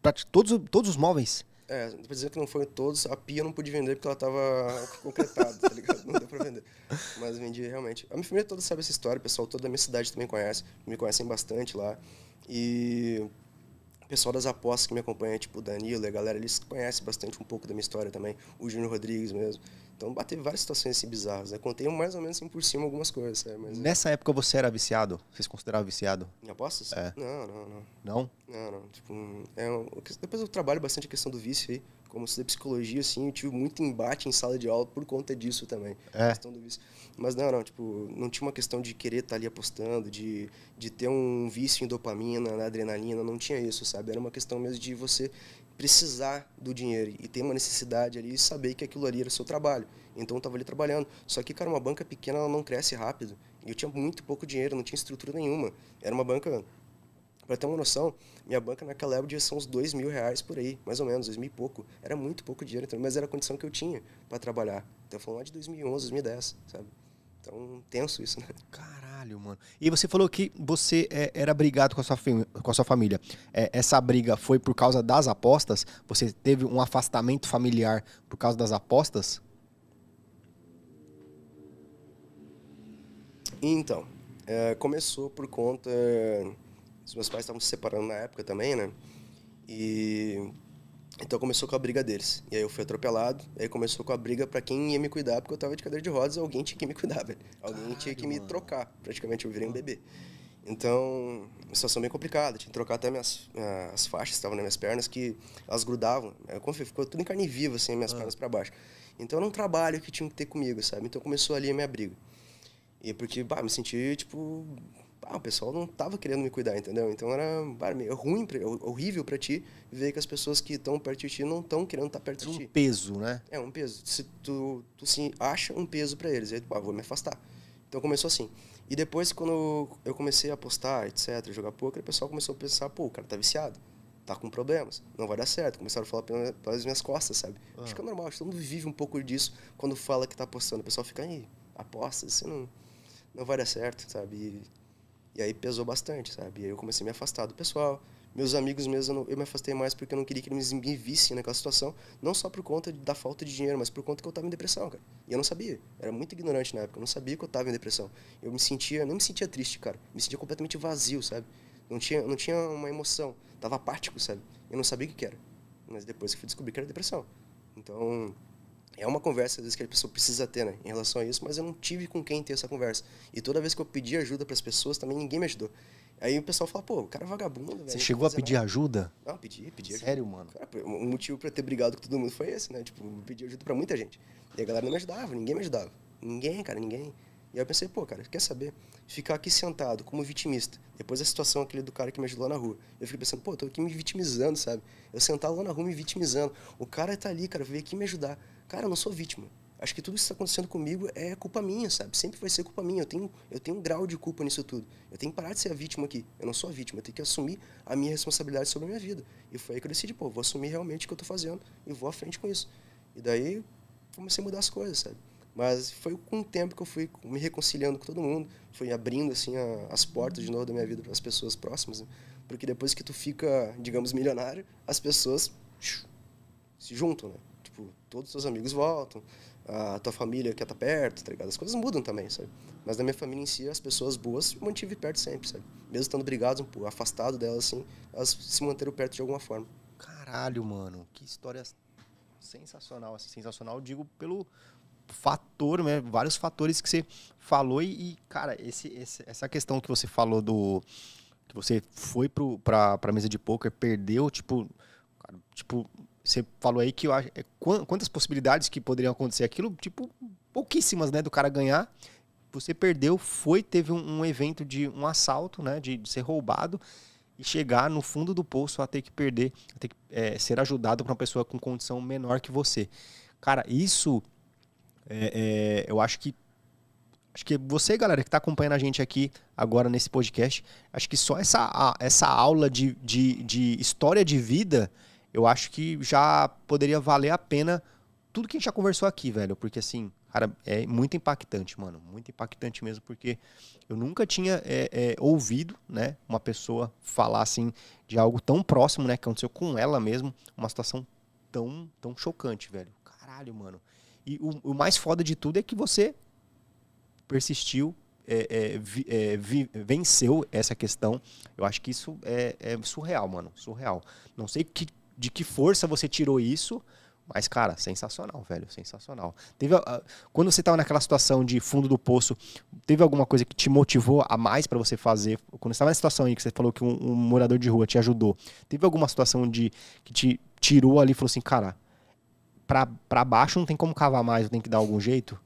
pra todos, todos os móveis? É, pra dizer que não foi todos, a pia eu não pude vender porque ela tava concretada, tá ligado? Não deu pra vender. Mas vendi realmente. A minha família toda sabe essa história, o pessoal toda da minha cidade também conhece, me conhecem bastante lá. E o pessoal das apostas que me acompanha, tipo o Danilo, a galera, eles conhecem bastante um pouco da minha história também. O Júnior Rodrigues mesmo. Então bateu várias situações assim bizarras, né? Contei mais ou menos assim por cima algumas coisas, sabe? Né? Mas, Nessa é... época você era viciado? Vocês consideravam viciado? Em apostas? É. Não, não, não. Não? Não, não. Tipo, é um... Depois eu trabalho bastante a questão do vício aí. Como estudei psicologia, assim, eu tive muito embate em sala de aula por conta disso também. É. questão do vício. Mas não, não, tipo, não tinha uma questão de querer estar tá ali apostando, de, de ter um vício em dopamina, na adrenalina, não tinha isso, sabe? Era uma questão mesmo de você precisar do dinheiro e ter uma necessidade ali e saber que aquilo ali era seu trabalho. Então eu estava ali trabalhando. Só que, cara, uma banca pequena ela não cresce rápido. Eu tinha muito pouco dinheiro, não tinha estrutura nenhuma. Era uma banca, para ter uma noção, minha banca naquela época devia ser uns dois mil reais por aí, mais ou menos, dois mil e pouco. Era muito pouco dinheiro, mas era a condição que eu tinha para trabalhar. Então falo lá ah, de 2011, 2010, sabe? Então, tenso isso, né? Caralho, mano. E você falou que você é, era brigado com a sua, com a sua família. É, essa briga foi por causa das apostas? Você teve um afastamento familiar por causa das apostas? Então, é, começou por conta. É, os meus pais estavam se separando na época também, né? E então começou com a briga deles. E aí eu fui atropelado. E aí começou com a briga para quem ia me cuidar, porque eu tava de cadeira de rodas, alguém tinha que me cuidar, velho. Alguém tinha que me trocar. Praticamente eu virei um bebê. Então, situação bem complicada. Tinha que trocar até minhas ah, as faixas que estavam nas minhas pernas, que elas grudavam. É, eu confio, ficou tudo em carne viva, assim, minhas ah. pernas para baixo. Então era um trabalho que tinha que ter comigo, sabe? Então começou ali a minha briga. E é porque, bah, me senti, tipo, ah, o pessoal não estava querendo me cuidar, entendeu? Então era meio ruim, pra, horrível para ti ver que as pessoas que estão perto de ti não estão querendo estar tá perto é de um ti. um peso, né? É um peso. Se tu, tu sim, acha um peso para eles, aí tu, ah, vou me afastar. Então começou assim. E depois, quando eu comecei a apostar, etc., jogar poker, o pessoal começou a pensar, pô, o cara tá viciado, tá com problemas, não vai dar certo. Começaram a falar pelas minhas costas, sabe? Ah. Acho que é normal, acho que todo mundo vive um pouco disso quando fala que tá apostando. O pessoal fica, aí, aposta, assim, não, não vai dar certo, sabe? E e aí pesou bastante, sabe? E aí eu comecei a me afastar do pessoal. Meus amigos mesmo, eu, me afastei mais porque eu não queria que eles me vissem naquela situação. Não só por conta da falta de dinheiro, mas por conta que eu estava em depressão, cara. E eu não sabia. era muito ignorante na época. Eu não sabia que eu estava em depressão. Eu me sentia, não me sentia triste, cara. Eu me sentia completamente vazio, sabe? Não tinha, não tinha uma emoção. Tava apático, sabe? Eu não sabia o que, era. Mas depois que eu fui descobrir que era depressão. Então, é uma conversa às vezes que a pessoa precisa ter né, em relação a isso, mas eu não tive com quem ter essa conversa. E toda vez que eu pedi ajuda para as pessoas, também ninguém me ajudou. Aí o pessoal fala, pô, o cara é vagabundo, velho. Você chegou a pedir nada. ajuda? Não, pedi, pedi ajuda. Sério, mano? Cara, um motivo para ter brigado com todo mundo foi esse, né? Tipo, eu pedi ajuda para muita gente. E a galera não me ajudava, ninguém me ajudava. Ninguém, cara, ninguém. E aí eu pensei, pô, cara, quer saber? Ficar aqui sentado como vitimista, depois a situação aquele do cara que me ajudou lá na rua. Eu fiquei pensando, pô, tô aqui me vitimizando, sabe? Eu sentado lá na rua me vitimizando. O cara tá ali, cara, veio aqui me ajudar cara, eu não sou vítima. Acho que tudo isso está acontecendo comigo é culpa minha, sabe? Sempre vai ser culpa minha. Eu tenho, eu tenho um grau de culpa nisso tudo. Eu tenho que parar de ser a vítima aqui. Eu não sou a vítima. Eu tenho que assumir a minha responsabilidade sobre a minha vida. E foi aí que eu decidi, pô, vou assumir realmente o que eu estou fazendo e vou à frente com isso. E daí comecei a mudar as coisas, sabe? Mas foi com o tempo que eu fui me reconciliando com todo mundo, fui abrindo assim a, as portas de novo da minha vida para as pessoas próximas, né? porque depois que tu fica, digamos, milionário, as pessoas se juntam, né? Tipo, todos os seus amigos voltam, a tua família que tá perto, tá ligado? As coisas mudam também, sabe? Mas na minha família em si, as pessoas boas eu mantive perto sempre, sabe? Mesmo estando brigados, um afastado delas, assim, elas se manteram perto de alguma forma. Caralho, mano, que história sensacional, assim, sensacional, digo, pelo fator, né? Vários fatores que você falou e, e cara, esse, esse, essa questão que você falou do que você foi para pra, mesa de poker, perdeu, tipo, cara, tipo, você falou aí que eu acho, é, quantas possibilidades que poderiam acontecer aquilo, tipo, pouquíssimas, né, do cara ganhar. Você perdeu, foi, teve um, um evento de um assalto, né, de, de, ser roubado e chegar no fundo do poço a ter que perder, a ter que é, ser ajudado por uma pessoa com condição menor que você. Cara, isso é, é, eu acho que acho que você, galera, que está acompanhando a gente aqui agora nesse podcast, acho que só essa, essa aula de, de, de história de vida eu acho que já poderia valer a pena tudo que a gente já conversou aqui, velho. Porque assim, cara, é muito impactante, mano. Muito impactante mesmo, porque eu nunca tinha é, é, ouvido, né, uma pessoa falar assim de algo tão próximo, né, que aconteceu com ela mesmo, uma situação tão, tão chocante, velho. Caralho, mano. E o, o mais foda de tudo é que você persistiu, é, é vi, é, vi, venceu essa questão. Eu acho que isso é, é surreal, mano. Surreal. Não sei que de que força você tirou isso. Mas, cara, sensacional, velho, sensacional. Teve, uh, quando você estava naquela situação de fundo do poço, teve alguma coisa que te motivou a mais para você fazer? Quando você estava na situação aí que você falou que um, um, morador de rua te ajudou, teve alguma situação de que te tirou ali e falou assim, cara, para baixo não tem como cavar mais, eu tenho que dar algum jeito?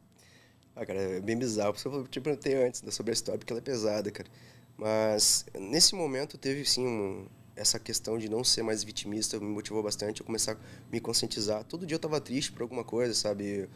Ah, cara, é bem bizarro. eu te perguntei antes né, sobre a história, porque ela é pesada, cara. Mas nesse momento teve, sim, um, essa questão de não ser mais vitimista me motivou bastante eu começar a me conscientizar. Todo dia eu estava triste por alguma coisa, sabe?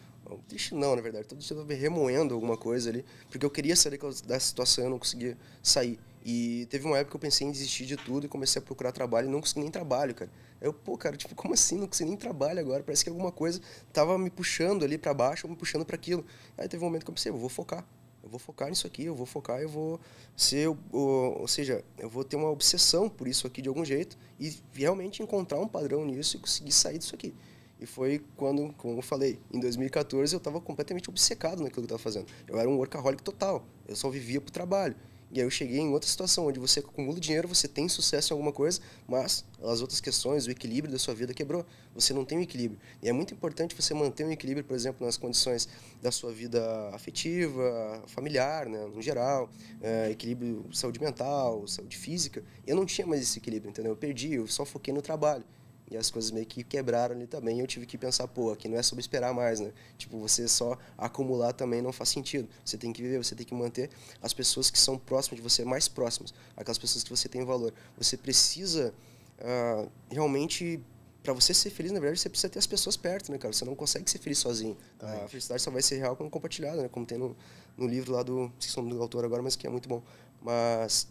Triste não, na verdade. Todo dia eu estava remoendo alguma coisa ali, porque eu queria sair da situação e eu não conseguia sair. E teve uma época que eu pensei em desistir de tudo e comecei a procurar trabalho e não consegui nem trabalho, cara. Eu, pô, cara, tipo, como assim? Não consegui nem trabalho agora. Parece que alguma coisa tava me puxando ali para baixo, ou me puxando para aquilo. Aí teve um momento que eu pensei, eu vou focar eu vou focar nisso aqui, eu vou focar, eu vou ser, ou, ou seja, eu vou ter uma obsessão por isso aqui de algum jeito e realmente encontrar um padrão nisso e conseguir sair disso aqui. E foi quando, como eu falei, em 2014 eu estava completamente obcecado naquilo que eu estava fazendo. Eu era um workaholic total, eu só vivia para o trabalho. E aí eu cheguei em outra situação onde você acumula dinheiro, você tem sucesso em alguma coisa, mas as outras questões, o equilíbrio da sua vida quebrou. Você não tem um equilíbrio. E é muito importante você manter um equilíbrio, por exemplo, nas condições da sua vida afetiva, familiar, né, no geral, é, equilíbrio saúde mental, saúde física. Eu não tinha mais esse equilíbrio, entendeu? Eu perdi, eu só foquei no trabalho. E as coisas meio que quebraram ali também. eu tive que pensar, pô, aqui não é sobre esperar mais, né? Tipo, você só acumular também não faz sentido. Você tem que viver, você tem que manter as pessoas que são próximas de você, mais próximas, aquelas pessoas que você tem valor. Você precisa uh, realmente para você ser feliz, na verdade, você precisa ter as pessoas perto, né, cara? Você não consegue ser feliz sozinho. Tá. A felicidade só vai ser real quando compartilhada, né? Como tem no, no livro lá do. Não é o nome do autor agora, mas que é muito bom. Mas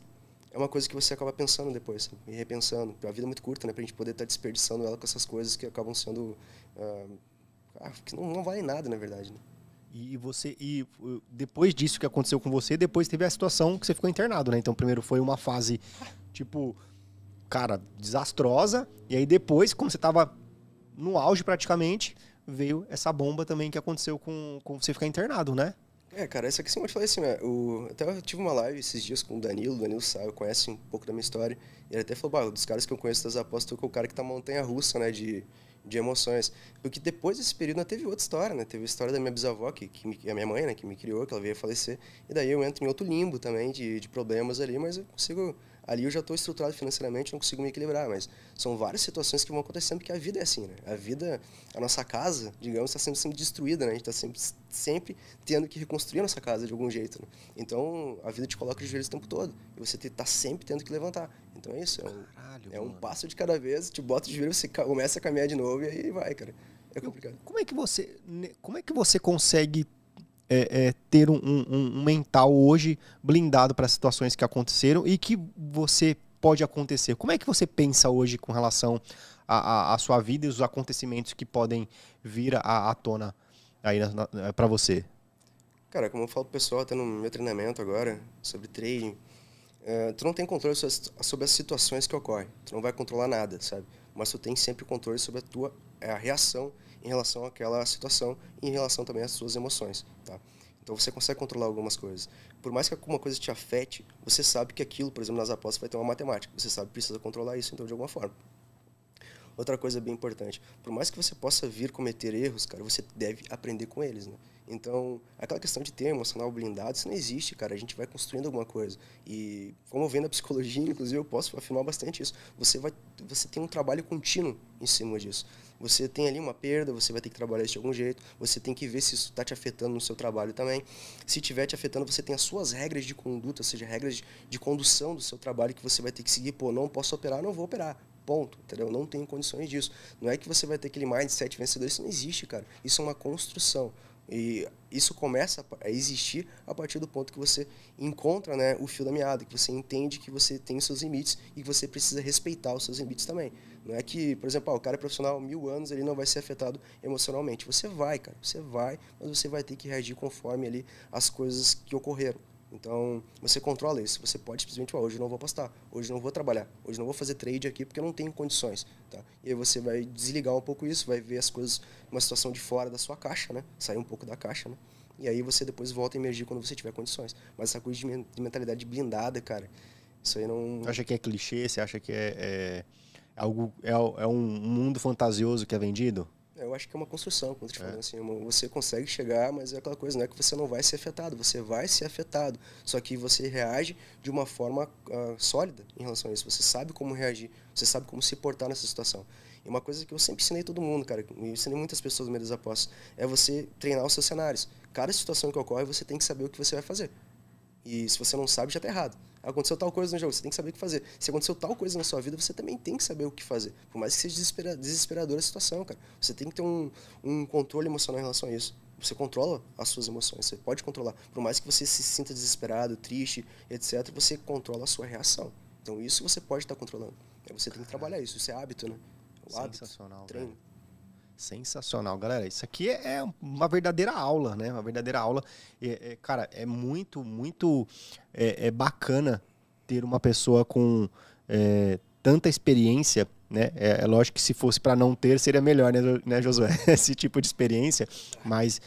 é uma coisa que você acaba pensando depois e repensando. A vida é muito curta, né? Pra gente poder estar tá desperdiçando ela com essas coisas que acabam sendo... Ah, ah que não, não valem nada, na verdade, né? E você e uh, depois disso que aconteceu com você, depois teve a situação que você ficou internado, né? Então primeiro foi uma fase tipo cara, desastrosa, e aí depois, como você tava no auge praticamente, veio essa bomba também que aconteceu com, com você ficar internado, né? É, cara, essa questão que eu te falei assim, né? o, até eu tive uma live esses dias com o Danilo, o Danilo sabe, conhece um pouco da minha história, e ele até falou, bah, um dos caras que eu conheço das apostas, é o cara que tá montanha-russa, né, de, de emoções. Porque depois desse período, né, teve outra história, né, teve a história da minha bisavó, que, que me, a minha mãe, né, que me criou, que ela veio a falecer, e daí eu entro em outro limbo também de, de problemas ali, mas eu consigo ali eu já estou estruturado financeiramente, não consigo me equilibrar, mas são várias situações que vão acontecendo porque a vida é assim, né? A vida, a nossa casa, digamos, está sempre destruída, né? A gente está sempre, sempre tendo que reconstruir a nossa casa de algum jeito, né? Então, a vida te coloca de joelhos o tempo todo e você está sempre tendo que levantar. Então é isso, é um, Caralho, é um passo de cada vez, te bota de joelho, você começa a caminhar de novo e aí vai, cara. É complicado. Como é que você, como é que você consegue é, é, ter um, um, um, mental hoje blindado para situações que aconteceram e que você pode acontecer. Como é que você pensa hoje com relação à sua vida e os acontecimentos que podem vir à, à tona aí é, para você? Cara, como eu falo pro pessoal, até no meu treinamento agora, sobre trading, é, tu não tem controle sobre as situações que ocorrem. Tu não vai controlar nada, sabe? Mas tu tem sempre controle sobre a tua é, a reação em relação àquela situação e em relação também às suas emoções, tá? Então você consegue controlar algumas coisas. Por mais que alguma coisa te afete, você sabe que aquilo, por exemplo, nas apostas vai ter uma matemática. Você sabe que precisa controlar isso então de alguma forma. Outra coisa bem importante, por mais que você possa vir cometer erros, cara, você deve aprender com eles, né? Então, aquela questão de ter emocional blindado, isso não existe, cara. A gente vai construindo alguma coisa. E como vendo da psicologia, inclusive, eu posso afirmar bastante isso. Você vai você tem um trabalho contínuo em cima disso. Você tem ali uma perda, você vai ter que trabalhar isso de algum jeito, você tem que ver se isso está te afetando no seu trabalho também. Se estiver te afetando, você tem as suas regras de conduta, ou seja, regras de condução do seu trabalho que você vai ter que seguir. Pô, não posso operar, não vou operar ponto, entendeu? Não tenho condições disso. Não é que você vai ter aquele mindset vencedor, isso não existe, cara. Isso é uma construção. E isso começa a existir a partir do ponto que você encontra né, o fio da meada, que você entende que você tem os seus limites e que você precisa respeitar os seus limites também. Não é que, por exemplo, ah, o cara é profissional mil anos, ele não vai ser afetado emocionalmente. Você vai, cara, você vai, mas você vai ter que reagir conforme ali as coisas que ocorreram. Então, você controla isso. Você pode simplesmente, ah, hoje não vou apostar, hoje não vou trabalhar, hoje não vou fazer trade aqui porque eu não tenho condições, tá? E aí você vai desligar um pouco isso, vai ver as coisas uma situação de fora da sua caixa, né? Sair um pouco da caixa, né? E aí você depois volta a emergir quando você tiver condições. Mas essa coisa de mentalidade blindada, cara, isso aí não... Acha que é clichê? Você acha que é... é algo, é, é um mundo fantasioso que é vendido? É, eu acho que é uma construção, como eu te é. falo assim, você consegue chegar, mas é aquela coisa, não é que você não vai ser afetado, você vai ser afetado, só que você reage de uma forma uh, sólida em relação a isso, você sabe como reagir, você sabe como se portar nessa situação. E uma coisa que eu sempre ensinei todo mundo, cara, eu ensinei muitas pessoas no meio das apostas, é você treinar os seus cenários. Cada situação que ocorre, você tem que saber o que você vai fazer. E se você não sabe, já está errado aconteceu tal coisa no jogo, você tem que saber o que fazer. Se aconteceu tal coisa na sua vida, você também tem que saber o que fazer. Por mais que seja desespera desesperadora a situação, cara. Você tem que ter um, um controle emocional em relação a isso. Você controla as suas emoções, você pode controlar. Por mais que você se sinta desesperado, triste, etc., você controla a sua reação. Então isso você pode estar controlando. Então, você tem que trabalhar isso, isso é hábito, né? É o Sensacional, hábito, treino. Velho. Sensacional, galera. Isso aqui é, é uma verdadeira aula, né? Uma verdadeira aula. É, é, cara, é muito, muito é, é bacana ter uma pessoa com é, tanta experiência, né? É, lógico que se fosse para não ter, seria melhor, né, né Josué? Esse tipo de experiência. Mas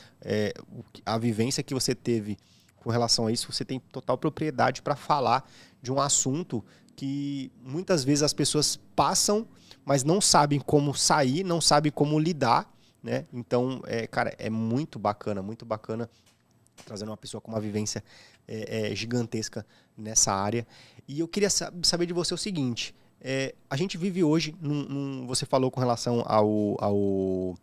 a vivência que você teve com relação a isso, você tem total propriedade para falar de um assunto que muitas vezes as pessoas passam mas não sabem como sair, não sabem como lidar, né? Então, é, cara, é muito bacana, muito bacana trazendo uma pessoa com uma vivência é, é, gigantesca nessa área. E eu queria saber de você o seguinte: é, a gente vive hoje, num, num, você falou com relação ao, ao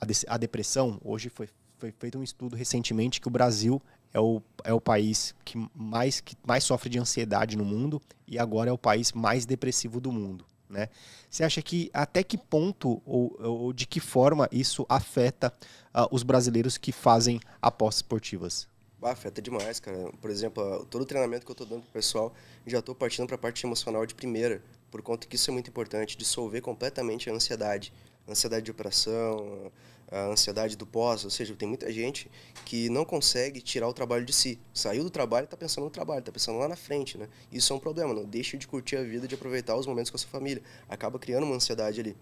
a, de, a depressão. Hoje foi, foi feito um estudo recentemente que o Brasil é o, é o país que mais, que mais sofre de ansiedade no mundo e agora é o país mais depressivo do mundo. Né? Você acha que até que ponto ou, ou de que forma isso afeta uh, os brasileiros que fazem apostas esportivas? afeta demais, cara. Por exemplo, ah, todo o treinamento que eu estou dando pro pessoal, já estou partindo para a parte emocional de primeira, por conta que isso é muito importante, dissolver completamente a ansiedade. Ansiedade de operação, a ansiedade do pós, ou seja, tem muita gente que não consegue tirar o trabalho de si. Saiu do trabalho e está pensando no trabalho, está pensando lá na frente, né? Isso é um problema, não deixa de curtir a vida, de aproveitar os momentos com a sua família. Acaba criando uma ansiedade ali.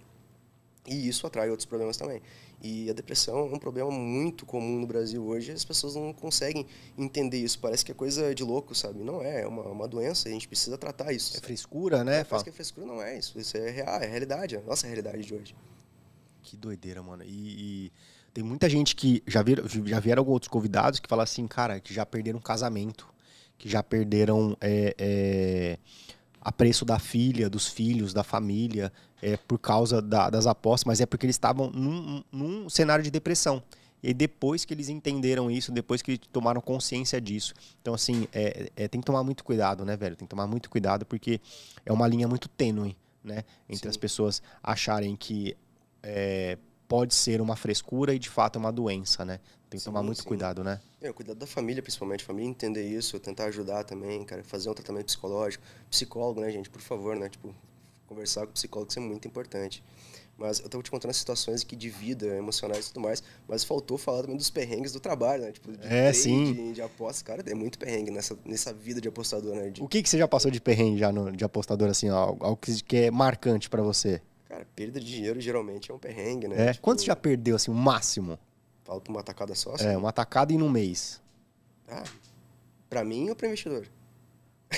E isso atrai outros problemas também. E a depressão é um problema muito comum no Brasil hoje, as pessoas não conseguem entender isso. Parece que é coisa de louco, sabe? Não é, é uma, uma doença, a gente precisa tratar isso. É frescura, né? É, parece que é frescura, não é isso. Isso é real, é realidade, é a nossa realidade de hoje que doideira, mano. E, e tem muita gente que já, vir, já vieram outros convidados que falam assim, cara, que já perderam casamento, que já perderam é, é, apreço da filha, dos filhos, da família, é, por causa da, das apostas, mas é porque eles estavam num, num cenário de depressão. E depois que eles entenderam isso, depois que tomaram consciência disso. Então, assim, é, é, tem que tomar muito cuidado, né, velho? Tem que tomar muito cuidado porque é uma linha muito tênue, né? Entre Sim. as pessoas acharem que é, pode ser uma frescura e de fato é uma doença, né? Tem que sim, tomar muito sim. cuidado, né? É, o cuidado da família, principalmente. A família entender isso, tentar ajudar também, cara. Fazer um tratamento psicológico. Psicólogo, né, gente? Por favor, né? Tipo, conversar com o psicólogo isso é muito importante. Mas eu estou te contando as situações aqui de vida, emocionais e tudo mais, mas faltou falar também dos perrengues do trabalho, né? Tipo, de é, trade, sim. De, de aposta. Cara, é muito perrengue nessa, nessa vida de apostador, né? De... O que, que você já passou de perrengue já no, de apostador, assim, ó, algo que é marcante para você? Cara, perda de dinheiro geralmente é um perrengue, né? É. Tipo, Quanto já perdeu, assim, o máximo? falta uma atacada só? É, assim? É, uma atacada em um mês. Ah, pra mim ou pra investidor?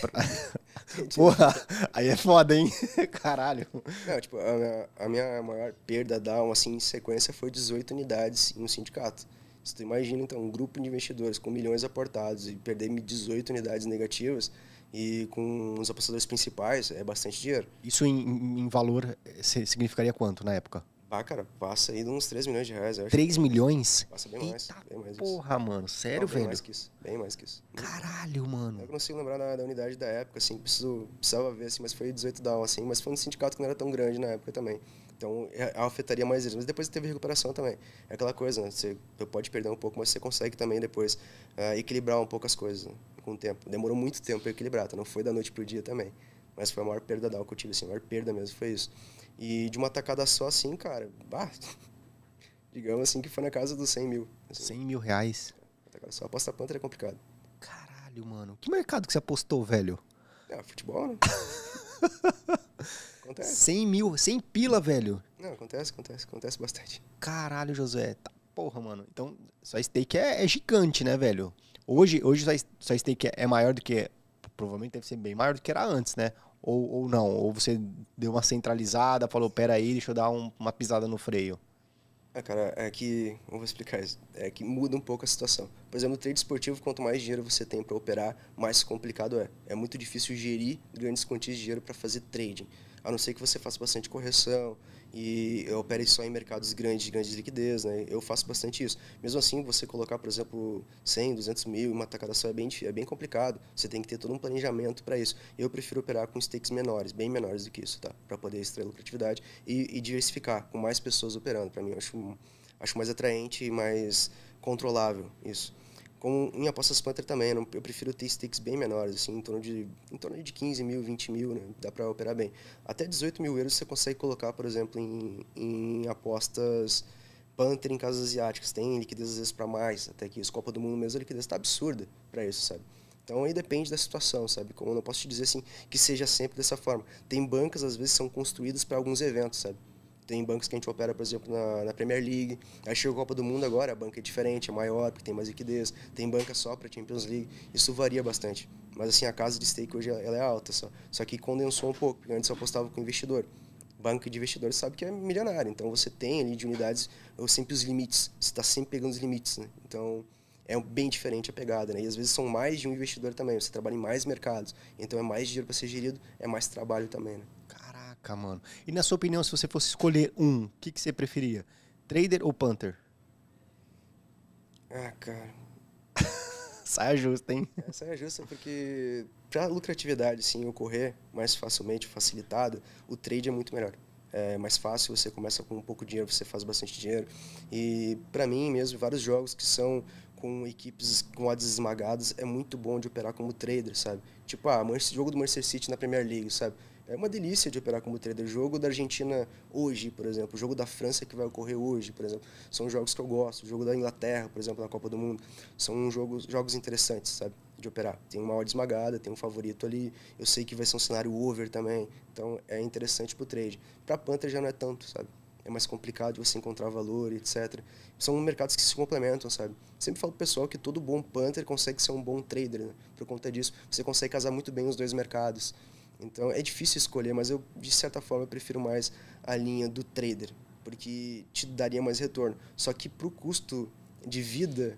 Pra... Porra, aí é foda, hein? Caralho. Não, tipo, a minha, a minha maior perda da uma assim, em sequência foi 18 unidades em um sindicato. Você imagina, então, um grupo de investidores com milhões aportados e perder 18 unidades negativas, e com os apostadores principais é bastante dinheiro. Isso em, em valor eh, significaria quanto na época? Ah, cara, passa aí de uns 3 milhões de reais. Eu 3 milhões? Passa bem Eita mais. Bem mais porra, isso. mano. Sério, não, bem velho? Mais que isso, bem mais que isso. Caralho, mano. Eu não consigo lembrar da, da, unidade da época, assim. Preciso, precisava ver, assim, mas foi 18 down, assim. Mas foi um sindicato que não era tão grande na época também. Então, é, afetaria mais eles. Mas depois teve recuperação também. É aquela coisa, né? Você pode perder um pouco, mas você consegue também depois uh, equilibrar um pouco as coisas. Né? com o tempo. Demorou muito tempo para equilibrar, tá? Não foi da noite pro dia também. Mas foi a maior perda da que eu tive, assim, a maior perda mesmo foi isso. E de uma tacada só, assim, cara, bah, digamos assim que foi na casa dos 100 mil. Assim. 100 mil reais? É, só, aposta pantera é complicado. Caralho, mano. Que mercado que você apostou, velho? É, futebol, né? acontece. 100 mil, 100 pila, velho. Não, acontece, acontece, acontece bastante. Caralho, José Tá, porra, mano. Então, sua stake é, é gigante, né, velho? Hoje, hoje o stake é maior do que. Provavelmente deve ser bem maior do que era antes, né? Ou, ou não? Ou você deu uma centralizada, falou, pera aí, deixa eu dar um, uma pisada no freio. É, cara, é que. Eu vou explicar isso. É que muda um pouco a situação. Por exemplo, no trade esportivo, quanto mais dinheiro você tem para operar, mais complicado é. É muito difícil gerir grandes quantias de dinheiro para fazer trading. A não ser que você faça bastante correção, e eu operei só em mercados grandes, de grande liquidez, né? Eu faço bastante isso. Mesmo assim, você colocar, por exemplo, 100, 200 mil em uma tacada só é bem, é bem complicado. Você tem que ter todo um planejamento para isso. Eu prefiro operar com stakes menores, bem menores do que isso, tá? Para poder extrair lucratividade e, e, diversificar com mais pessoas operando. Para mim, eu acho, acho mais atraente e mais controlável isso. Como em Apostas Panther também, eu, não, eu prefiro ter stakes bem menores, assim, em torno de, em torno de 15 mil, 20 mil, né? Dá para operar bem. Até 18 mil euros você consegue colocar, por exemplo, em, em apostas Panther em casas asiáticas. Tem liquidez às vezes para mais, até que os Copa do Mundo mesmo, a liquidez está absurda para isso, sabe? Então aí depende da situação, sabe? Como eu não posso te dizer assim que seja sempre dessa forma. Tem bancas às vezes são construídas para alguns eventos, sabe? tem bancos que a gente opera, por exemplo, na, na Premier League. Aí chega a Copa do Mundo agora, a banca é diferente, é maior, porque tem mais liquidez. Tem banca só para Champions League. Isso varia bastante. Mas assim, a casa de stake hoje ela é alta só. Só que condensou um pouco, porque antes eu apostava com investidor. Banco de investidores sabe que é milionário. Então você tem ali de unidades sempre os limites. Você está sempre pegando os limites. Né? Então é bem diferente a pegada, né? E às vezes são mais de um investidor também, você trabalha em mais mercados, então é mais dinheiro para ser gerido, é mais trabalho também, né? Caraca, mano. E na sua opinião, se você fosse escolher um, o que, que você preferia? Trader ou Panther? Ah, cara. Saia justa, hein? É, saia justa porque para lucratividade sim ocorrer mais facilmente, facilitado, o trade é muito melhor. É mais fácil, você começa com um pouco de dinheiro, você faz bastante dinheiro. E para mim mesmo, vários jogos que são com equipes com odds esmagadas é muito bom de operar como trader, sabe? Tipo, ah, jogo do Manchester City na Premier League, sabe? É uma delícia de operar como trader. O jogo da Argentina hoje, por exemplo, o jogo da França que vai ocorrer hoje, por exemplo, são jogos que eu gosto. O jogo da Inglaterra, por exemplo, na Copa do Mundo, são jogos, jogos interessantes, sabe? De operar. Tem uma odd esmagada, tem um favorito ali. Eu sei que vai ser um cenário over também. Então é interessante pro trade. Pra Panther já não é tanto, sabe? É mais complicado você encontrar valor, etc. São mercados que se complementam, sabe? Sempre falo pro pessoal que todo bom Panther consegue ser um bom trader, né? Por conta disso, você consegue casar muito bem os dois mercados. Então é difícil escolher, mas eu, de certa forma, prefiro mais a linha do trader, porque te daria mais retorno. Só que para o custo de vida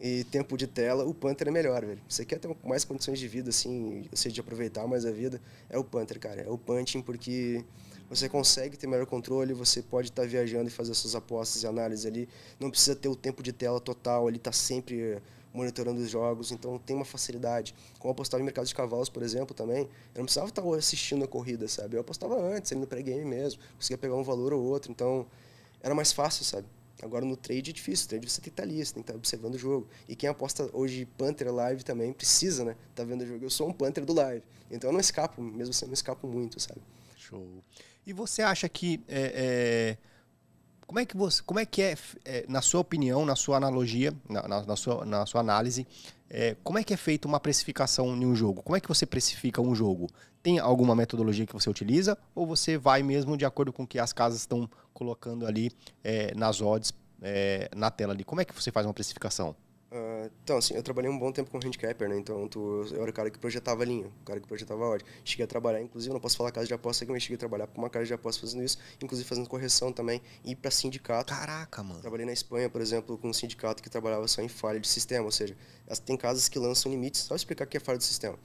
e tempo de tela, o Panther é melhor, velho. Você quer ter mais condições de vida, assim, ou seja, de aproveitar mais a vida, é o Panther, cara. É o Punting, porque você consegue ter melhor controle, você pode estar tá viajando e fazer suas apostas e análises ali. Não precisa ter o tempo de tela total, ele tá sempre monitorando os jogos, então tem uma facilidade. Como eu apostava em mercado de cavalos, por exemplo, também, eu não precisava estar assistindo a corrida, sabe? Eu apostava antes, ali no pré-game mesmo, conseguia pegar um valor ou outro, então era mais fácil, sabe? Agora no trade é difícil, no trade você tem que estar ali, você tem que estar observando o jogo. E quem aposta hoje Panther live também precisa, né? Tá vendo o jogo. Eu sou um Panther do live, então eu não escapo, mesmo assim eu não escapo muito, sabe? Show. E você acha que é, é como é que você, como é que é, é na sua opinião, na sua analogia, na, na, na sua, na sua análise, é, como é que é feita uma precificação em um jogo? Como é que você precifica um jogo? Tem alguma metodologia que você utiliza ou você vai mesmo de acordo com o que as casas estão colocando ali é, nas odds é, na tela ali? Como é que você faz uma precificação? Uh, então, assim, eu trabalhei um bom tempo com handicapper, né? Então, tu, eu era o cara que projetava linha, o cara que projetava ódio. Cheguei a trabalhar, inclusive, não posso falar casa de aposta aqui, mas cheguei a trabalhar com uma casa de aposta fazendo isso, inclusive fazendo correção também, e para sindicato. Caraca, mano. Trabalhei na Espanha, por exemplo, com um sindicato que trabalhava só em falha de sistema, ou seja, tem casas que lançam limites, só explicar o que é falha de sistema.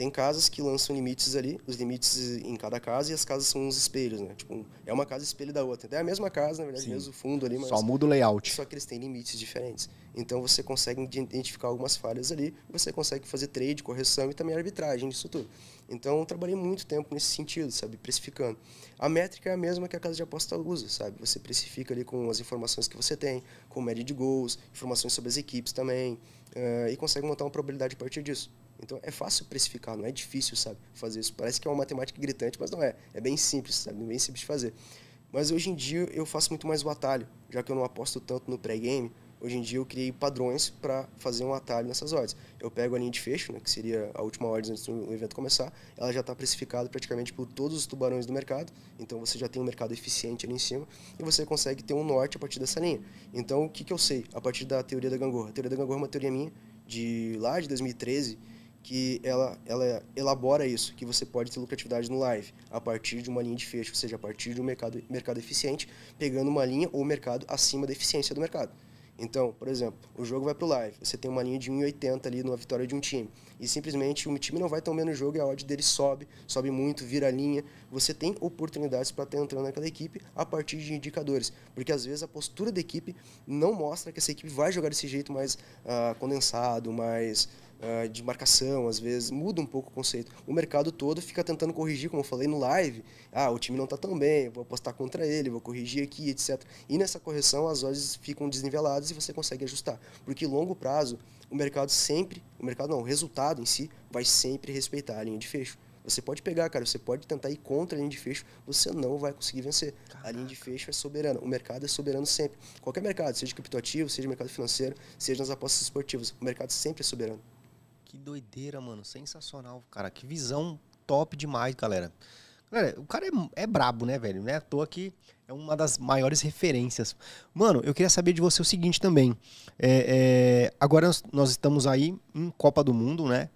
Tem casas que lançam limites ali, os limites em cada casa, e as casas são uns espelhos, né? Tipo, é uma casa espelho da outra. Então, é a mesma casa, na verdade, Sim. mesmo fundo ali, mas. Só muda o layout. Só que eles têm limites diferentes. Então você consegue identificar algumas falhas ali, você consegue fazer trade, correção e também arbitragem disso tudo. Então eu trabalhei muito tempo nesse sentido, sabe? Precificando. A métrica é a mesma que a casa de aposta usa, sabe? Você precifica ali com as informações que você tem, com média de gols, informações sobre as equipes também, uh, e consegue montar uma probabilidade a partir disso. Então é fácil precificar, não é difícil, sabe, fazer isso. Parece que é uma matemática gritante, mas não é. É bem simples, sabe? Bem simples de fazer. Mas hoje em dia eu faço muito mais o atalho, já que eu não aposto tanto no pré-game. Hoje em dia eu criei padrões para fazer um atalho nessas ordens. Eu pego a linha de fecho, né, que seria a última ordem antes do evento começar, ela já está precificada praticamente por todos os tubarões do mercado, então você já tem um mercado eficiente ali em cima e você consegue ter um norte a partir dessa linha. Então o que, que eu sei a partir da teoria da gangorra? A teoria da gangorra é uma teoria minha de lá de 2013 que ela, ela elabora isso, que você pode ter lucratividade no live a partir de uma linha de fecho, ou seja, a partir de um mercado, mercado eficiente, pegando uma linha ou mercado acima da eficiência do mercado. Então, por exemplo, o jogo vai para o live, você tem uma linha de 1,80 ali numa vitória de um time, e simplesmente um time não vai tão bem no jogo e a odd dele sobe, sobe muito, vira a linha. Você tem oportunidades para estar tá entrando naquela equipe a partir de indicadores, porque às vezes a postura da equipe não mostra que essa equipe vai jogar desse jeito mais uh, condensado, mais ah, de marcação, às vezes muda um pouco o conceito. O mercado todo fica tentando corrigir, como eu falei no live. Ah, o time não está tão bem, vou apostar contra ele, vou corrigir aqui, etc. E nessa correção as odds ficam desniveladas e você consegue ajustar, porque longo prazo o mercado sempre, o mercado não, o resultado em si vai sempre respeitar a linha de fecho. Você pode pegar, cara, você pode tentar ir contra a linha de fecho, você não vai conseguir vencer. Caraca. A linha de fecho é soberana, o mercado é soberano sempre. Qualquer mercado, seja criptoativo, seja mercado financeiro, seja nas apostas esportivas, o mercado sempre é soberano que doideira, mano. Sensacional, cara. Que visão top demais, galera. Galera, o cara é, é brabo, né, velho? Né? Tô aqui. é uma das maiores referências. Mano, eu queria saber de você o seguinte também. É, é, agora nós, nós estamos aí em Copa do Mundo, né?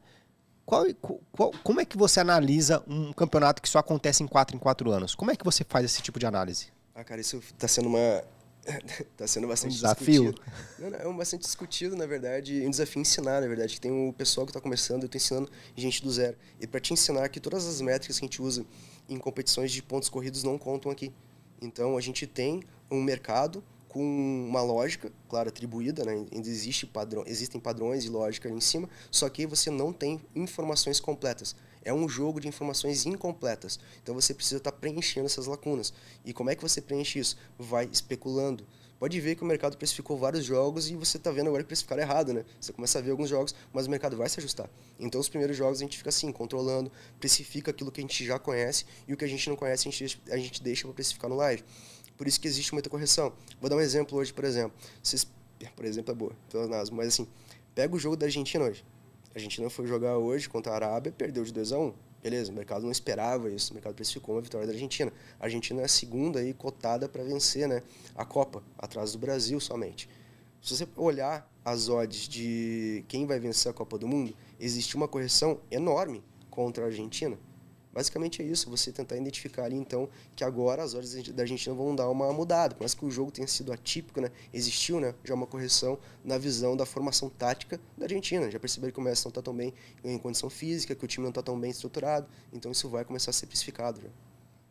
Qual, qual, como é que você analisa um campeonato que só acontece em quatro em quatro anos? Como é que você faz esse tipo de análise? Ah, cara, isso está sendo uma, tá sendo bastante um desafio. discutido. Não, não, é um bastante discutido, na verdade, um desafio ensinar, na verdade, que tem o pessoal que está começando, eu estou ensinando gente do zero. E para te ensinar que todas as métricas que a gente usa em competições de pontos corridos não contam aqui. Então, a gente tem um mercado com uma lógica, claro, atribuída, né? Existe padrão, existem padrões e lógica ali em cima, só que você não tem informações completas. É um jogo de informações incompletas. Então você precisa estar tá preenchendo essas lacunas. E como é que você preenche isso? Vai especulando. Pode ver que o mercado precificou vários jogos e você está vendo agora que precificaram errado, né? Você começa a ver alguns jogos, mas o mercado vai se ajustar. Então os primeiros jogos a gente fica assim, controlando, precifica aquilo que a gente já conhece e o que a gente não conhece a gente, a gente deixa para precificar no live. Por isso que existe muita correção. Vou dar um exemplo hoje, por exemplo. Vocês, por exemplo, é boa, pelas mas assim, pega o jogo da Argentina hoje. A Argentina foi jogar hoje contra a Arábia, perdeu de 2 a 1 Beleza, o mercado não esperava isso, o mercado precificou uma vitória da Argentina. A Argentina é a segunda aí cotada para vencer né, a Copa, atrás do Brasil somente. Se você olhar as odds de quem vai vencer a Copa do Mundo, existe uma correção enorme contra a Argentina. Basicamente é isso, você tentar identificar ali então que agora as horas da Argentina vão dar uma mudada, mas que o jogo tenha sido atípico, né? Existiu, né, já uma correção na visão da formação tática da Argentina. Já perceberam que o Messi não está tão bem em condição física, que o time não está tão bem estruturado, então isso vai começar a ser precificado já.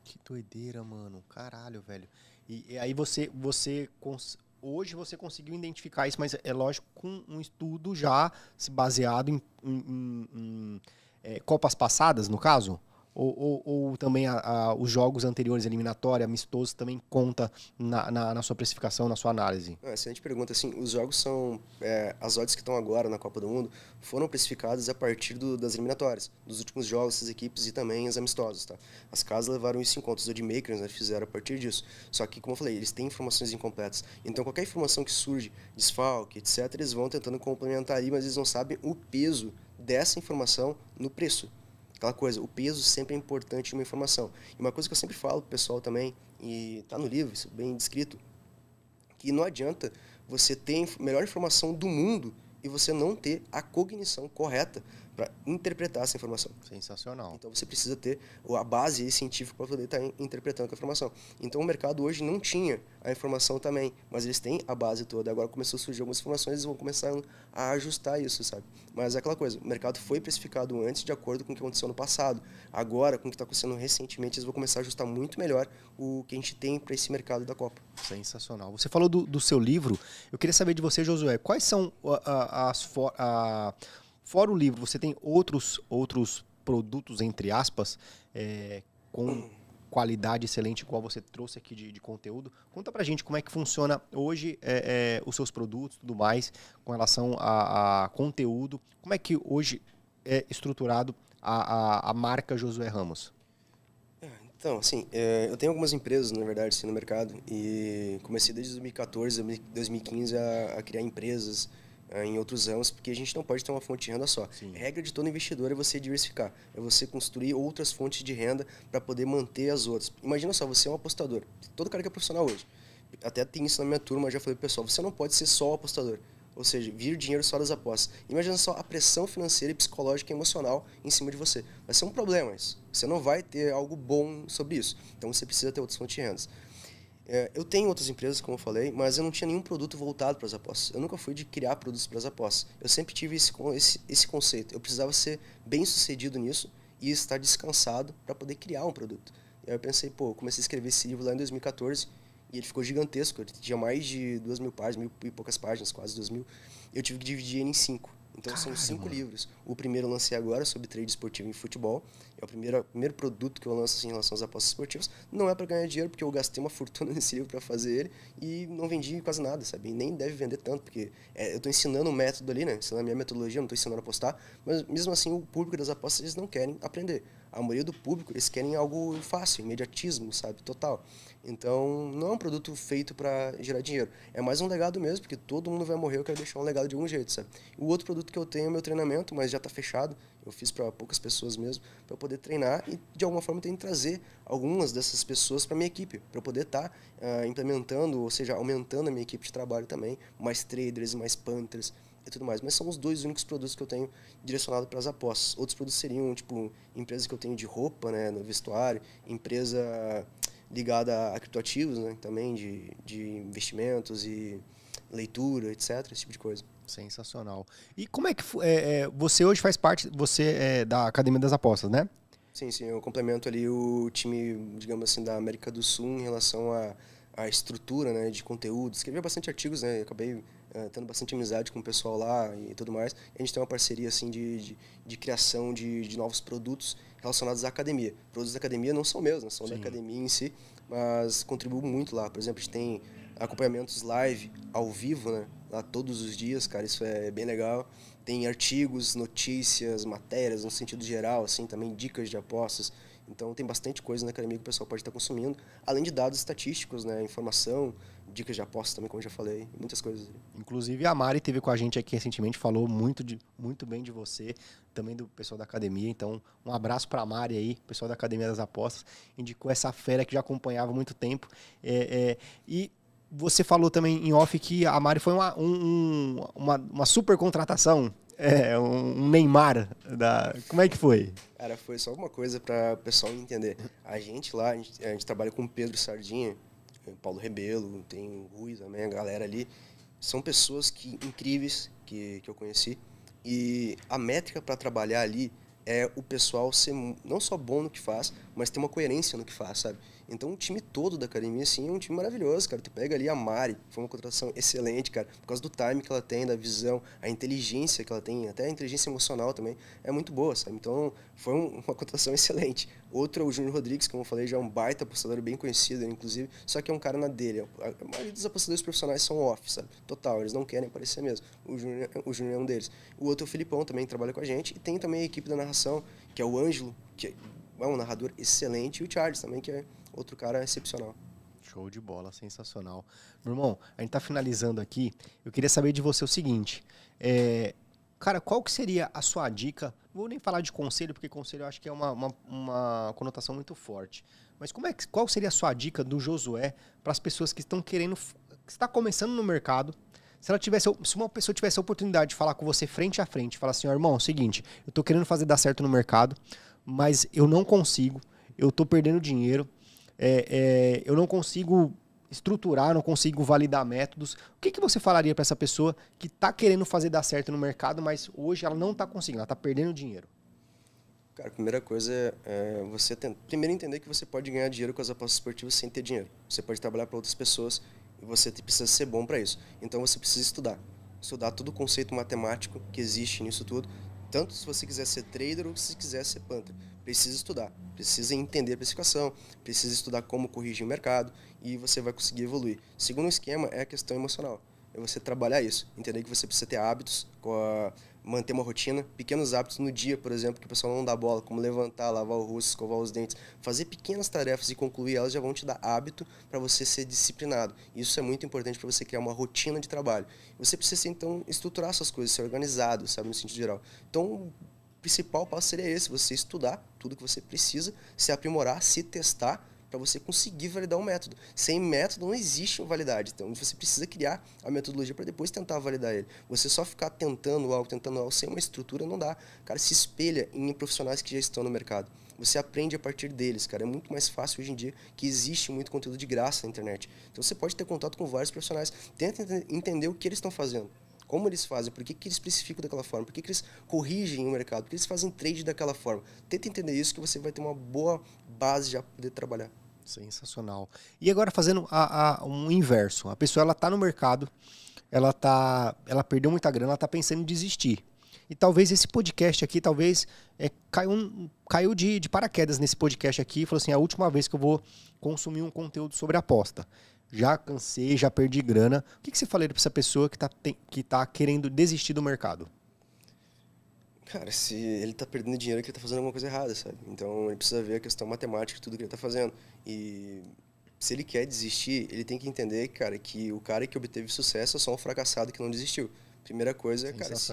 Que doideira, mano. Caralho, velho. E, e aí você você cons hoje você conseguiu identificar isso, mas é, é lógico com um estudo já baseado em, em, em, em é, copas passadas, no caso? Ou, ou, ou também a, a, os jogos anteriores, eliminatória, amistoso, também conta na, na, na, sua precificação, na sua análise? É, excelente pergunta. Assim, os jogos são. É, as odds que estão agora na Copa do Mundo foram precificadas a partir do, das eliminatórias, dos últimos jogos dessas equipes e também as amistosas. Tá? As casas levaram isso em conta, os odmakers né, fizeram a partir disso. Só que, como eu falei, eles têm informações incompletas. Então, qualquer informação que surge, desfalque, etc., eles vão tentando complementar ali, mas eles não sabem o peso dessa informação no preço. Aquela coisa, o peso sempre é importante de uma informação. E uma coisa que eu sempre falo pro pessoal também, e tá no livro, isso bem descrito, que não adianta você ter a melhor informação do mundo e você não ter a cognição correta para interpretar essa informação. Sensacional. Então você precisa ter a base científica para poder estar tá interpretando a informação. Então o mercado hoje não tinha a informação também, mas eles têm a base toda. Agora começou a surgir algumas informações, eles vão começar a ajustar isso, sabe? Mas é aquela coisa, o mercado foi precificado antes de acordo com o que aconteceu no passado. Agora, com o que está acontecendo recentemente, eles vão começar a ajustar muito melhor o que a gente tem para esse mercado da Copa. Sensacional. Você falou do, do, seu livro, eu queria saber de você, Josué, quais são as... as Fora o livro, você tem outros, outros produtos, entre aspas, é, com qualidade excelente, igual você trouxe aqui de, de, conteúdo. Conta pra gente como é que funciona hoje é, é, os seus produtos tudo mais, com relação a, a conteúdo. Como é que hoje é estruturado a, a, a marca Josué Ramos? É, então, assim, é, eu tenho algumas empresas, na verdade, assim, no mercado e comecei desde 2014, 2015 a, a criar empresas, ah, em outros ramos, porque a gente não pode ter uma fonte de renda só. Sim. A regra de todo investidor é você diversificar, é você construir outras fontes de renda para poder manter as outras. Imagina só, você é um apostador, todo cara que é profissional hoje. Até tem isso na minha turma, já falei, pessoal, você não pode ser só o apostador. Ou seja, vir o dinheiro só das apostas. Imagina só a pressão financeira e psicológica e emocional em cima de você. Vai ser um problema isso. Você não vai ter algo bom sobre isso. Então você precisa ter outras fontes de rendas. É, eu tenho outras empresas, como eu falei, mas eu não tinha nenhum produto voltado para as apostas. Eu nunca fui de criar produtos para as apostas. Eu sempre tive esse, esse, esse conceito. Eu precisava ser bem sucedido nisso e estar descansado para poder criar um produto. E aí eu pensei, pô, eu comecei a escrever esse livro lá em 2014 e ele ficou gigantesco. Ele tinha mais de duas mil páginas, mil e poucas páginas, quase duas mil. Eu tive que dividir ele em cinco. Então Caralho, são cinco mano. livros. O primeiro eu lancei agora sobre trade esportivo em futebol. É o primeiro, primeiro produto que eu lanço assim, em relação às apostas esportivas. Não é para ganhar dinheiro, porque eu gastei uma fortuna nesse livro para fazer ele e não vendi quase nada, sabe? E nem deve vender tanto, porque é, eu tô ensinando um método ali, né? Ensinando a minha metodologia, não tô ensinando a apostar. Mas mesmo assim, o público das apostas eles não querem aprender. A maioria do público eles querem algo fácil, imediatismo, sabe? Total. Então, não é um produto feito para gerar dinheiro. É mais um legado mesmo, porque todo mundo vai morrer, eu quero deixar um legado de algum jeito, sabe? O outro produto que eu tenho é meu treinamento, mas já está fechado. Eu fiz para poucas pessoas mesmo, para poder treinar e de alguma forma tenho que trazer algumas dessas pessoas para minha equipe, para poder estar tá, uh, implementando, ou seja, aumentando a minha equipe de trabalho também, mais traders, mais punters e tudo mais. Mas são os dois únicos produtos que eu tenho direcionado para as apostas. Outros produtos seriam, tipo, empresa que eu tenho de roupa, né, no vestuário, empresa ligada a criptoativos, né? Também de, de investimentos e leitura, etc. Esse tipo de coisa. Sensacional. E como é que é, é, você hoje faz parte, você é da Academia das Apostas, né? Sim, sim. Eu complemento ali o time, digamos assim, da América do Sul em relação à a, a, estrutura, né? De conteúdo. Escrevi bastante artigos, né? acabei é, tendo bastante amizade com o pessoal lá e tudo mais. A gente tem uma parceria assim de, de, de criação de, de, novos produtos relacionados à academia. Produtos da academia não são meus, né? são Sim. da academia em si, mas contribuo muito lá. Por exemplo, a gente tem acompanhamentos live, ao vivo, né? Lá todos os dias, cara, isso é bem legal. Tem artigos, notícias, matérias, no sentido geral, assim, também dicas de apostas. Então tem bastante coisa na academia que o pessoal pode estar consumindo, além de dados estatísticos, né? Informação, dicas de aposta também, como já falei, muitas coisas. Inclusive a Mari teve com a gente aqui recentemente, falou muito, de, muito bem de você, também do pessoal da academia. Então, um abraço para a Mari aí, pessoal da Academia das Apostas, indicou essa fera que já acompanhava há muito tempo. É, é, e você falou também em off que a Mari foi uma, um, uma, uma super contratação. É, um Neymar da. Como é que foi? Cara, foi só uma coisa para o pessoal entender. A gente lá, a gente, a gente trabalha com o Pedro Sardinha, Paulo Rebelo, tem o Rui também, a galera ali. São pessoas que incríveis que, que eu conheci. E a métrica para trabalhar ali é o pessoal ser não só bom no que faz, mas ter uma coerência no que faz, sabe? Então o time todo da academia, assim, é um time maravilhoso, cara. Tu pega ali a Mari, foi uma contratação excelente, cara, por causa do time que ela tem, da visão, a inteligência que ela tem, até a inteligência emocional também, é muito boa, sabe? Então foi um, uma contratação excelente. Outro é o Júnior Rodrigues, como eu falei, já é um baita apostador bem conhecido, inclusive, só que é um cara na dele. A maioria dos apostadores profissionais são off, sabe? Total, eles não querem aparecer mesmo. O Júnior, é, o Júnior é um deles. O outro é o Filipão também, que trabalha com a gente, e tem também a equipe da narração, que é o Ângelo, que é, é um narrador excelente, e o Charles também, que é outro cara é excepcional. Show de bola, sensacional. Meu irmão, a gente tá finalizando aqui. Eu queria saber de você o seguinte. É, cara, qual que seria a sua dica? Não vou nem falar de conselho, porque conselho eu acho que é uma, uma, uma conotação muito forte. Mas como é que, qual seria a sua dica do Josué para as pessoas que estão querendo. que está começando no mercado, se ela tivesse, se uma pessoa tivesse a oportunidade de falar com você frente a frente, falar assim, oh, irmão, é o seguinte, eu estou querendo fazer dar certo no mercado, mas eu não consigo, eu estou perdendo dinheiro, é, é, eu não consigo estruturar, não consigo validar métodos. O que, que você falaria para essa pessoa que está querendo fazer dar certo no mercado, mas hoje ela não está conseguindo, ela está perdendo dinheiro? Cara, a primeira coisa é você primeiro entender que você pode ganhar dinheiro com as apostas esportivas sem ter dinheiro. Você pode trabalhar para outras pessoas e você precisa ser bom para isso. Então você precisa estudar. Estudar todo o conceito matemático que existe nisso tudo, tanto se você quiser ser trader ou se quiser ser punter precisa estudar, precisa entender a precificação, precisa estudar como corrigir o mercado e você vai conseguir evoluir. Segundo esquema é a questão emocional. É você trabalhar isso, entender que você precisa ter hábitos, manter uma rotina, pequenos hábitos no dia, por exemplo, que o pessoal não dá bola, como levantar, lavar o rosto, escovar os dentes, fazer pequenas tarefas e concluir elas já vão te dar hábito para você ser disciplinado. Isso é muito importante para você criar uma rotina de trabalho. Você precisa então estruturar essas coisas, ser organizado, sabe, no sentido geral. Então, principal passo seria esse: você estudar tudo que você precisa, se aprimorar, se testar para você conseguir validar um método. Sem método não existe validade. Então você precisa criar a metodologia para depois tentar validar ele. Você só ficar tentando algo, tentando algo sem uma estrutura não dá. Cara, se espelha em profissionais que já estão no mercado. Você aprende a partir deles, cara. É muito mais fácil hoje em dia que existe muito conteúdo de graça na internet. Então você pode ter contato com vários profissionais, tenta entender o que eles estão fazendo como eles fazem, por que, que eles especificam daquela forma, por que, que eles corrigem o mercado, por que eles fazem trade daquela forma. Tenta entender isso que você vai ter uma boa base já para poder trabalhar. Sensacional. E agora fazendo a, a, um inverso, a pessoa ela está no mercado, ela tá, ela perdeu muita grana, ela está pensando em desistir. E talvez esse podcast aqui, talvez é, caiu, caiu de, de paraquedas nesse podcast aqui e falou assim: é a última vez que eu vou consumir um conteúdo sobre aposta já cansei, já perdi grana. O que, que você falaria para essa pessoa que está que tá querendo desistir do mercado? Cara, se ele está perdendo dinheiro, é que ele está fazendo alguma coisa errada, sabe? Então ele precisa ver a questão matemática de tudo que ele está fazendo. E se ele quer desistir, ele tem que entender, cara, que o cara que obteve sucesso é só um fracassado que não desistiu. Primeira coisa, cara, se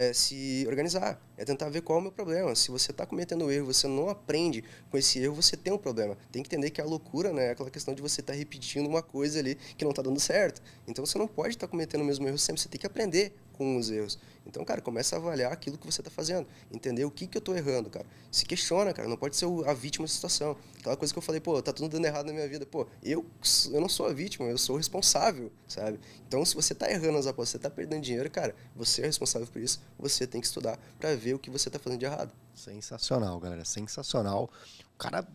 é se organizar, é tentar ver qual é o meu problema. Se você está cometendo erro, você não aprende com esse erro, você tem um problema. Tem que entender que a loucura né, é aquela questão de você estar tá repetindo uma coisa ali que não está dando certo. Então você não pode estar tá cometendo o mesmo erro sempre, você tem que aprender com os erros. Então, cara, começa a avaliar aquilo que você está fazendo, entender o que, que eu estou errando, cara. Se questiona, cara, não pode ser a vítima da situação. Aquela coisa que eu falei, pô, tá tudo dando errado na minha vida. Pô, eu, eu não sou a vítima, eu sou o responsável, sabe? Então, se você está errando as apostas, você está perdendo dinheiro, cara, você é responsável por isso, você tem que estudar para ver o que você está fazendo de errado. Sensacional, galera, sensacional. O cara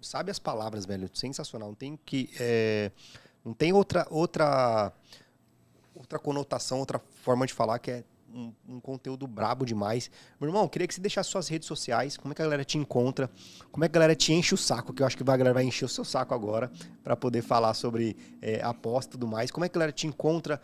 sabe as palavras, velho, sensacional. Não tem que. É... Não tem outra outra outra conotação, outra forma de falar que é um, um, conteúdo brabo demais. Meu irmão, queria que você deixasse suas redes sociais, como é que a galera te encontra, como é que a galera te enche o saco, que eu acho que a galera vai encher o seu saco agora para poder falar sobre é, aposta e tudo mais. Como é que a galera te encontra,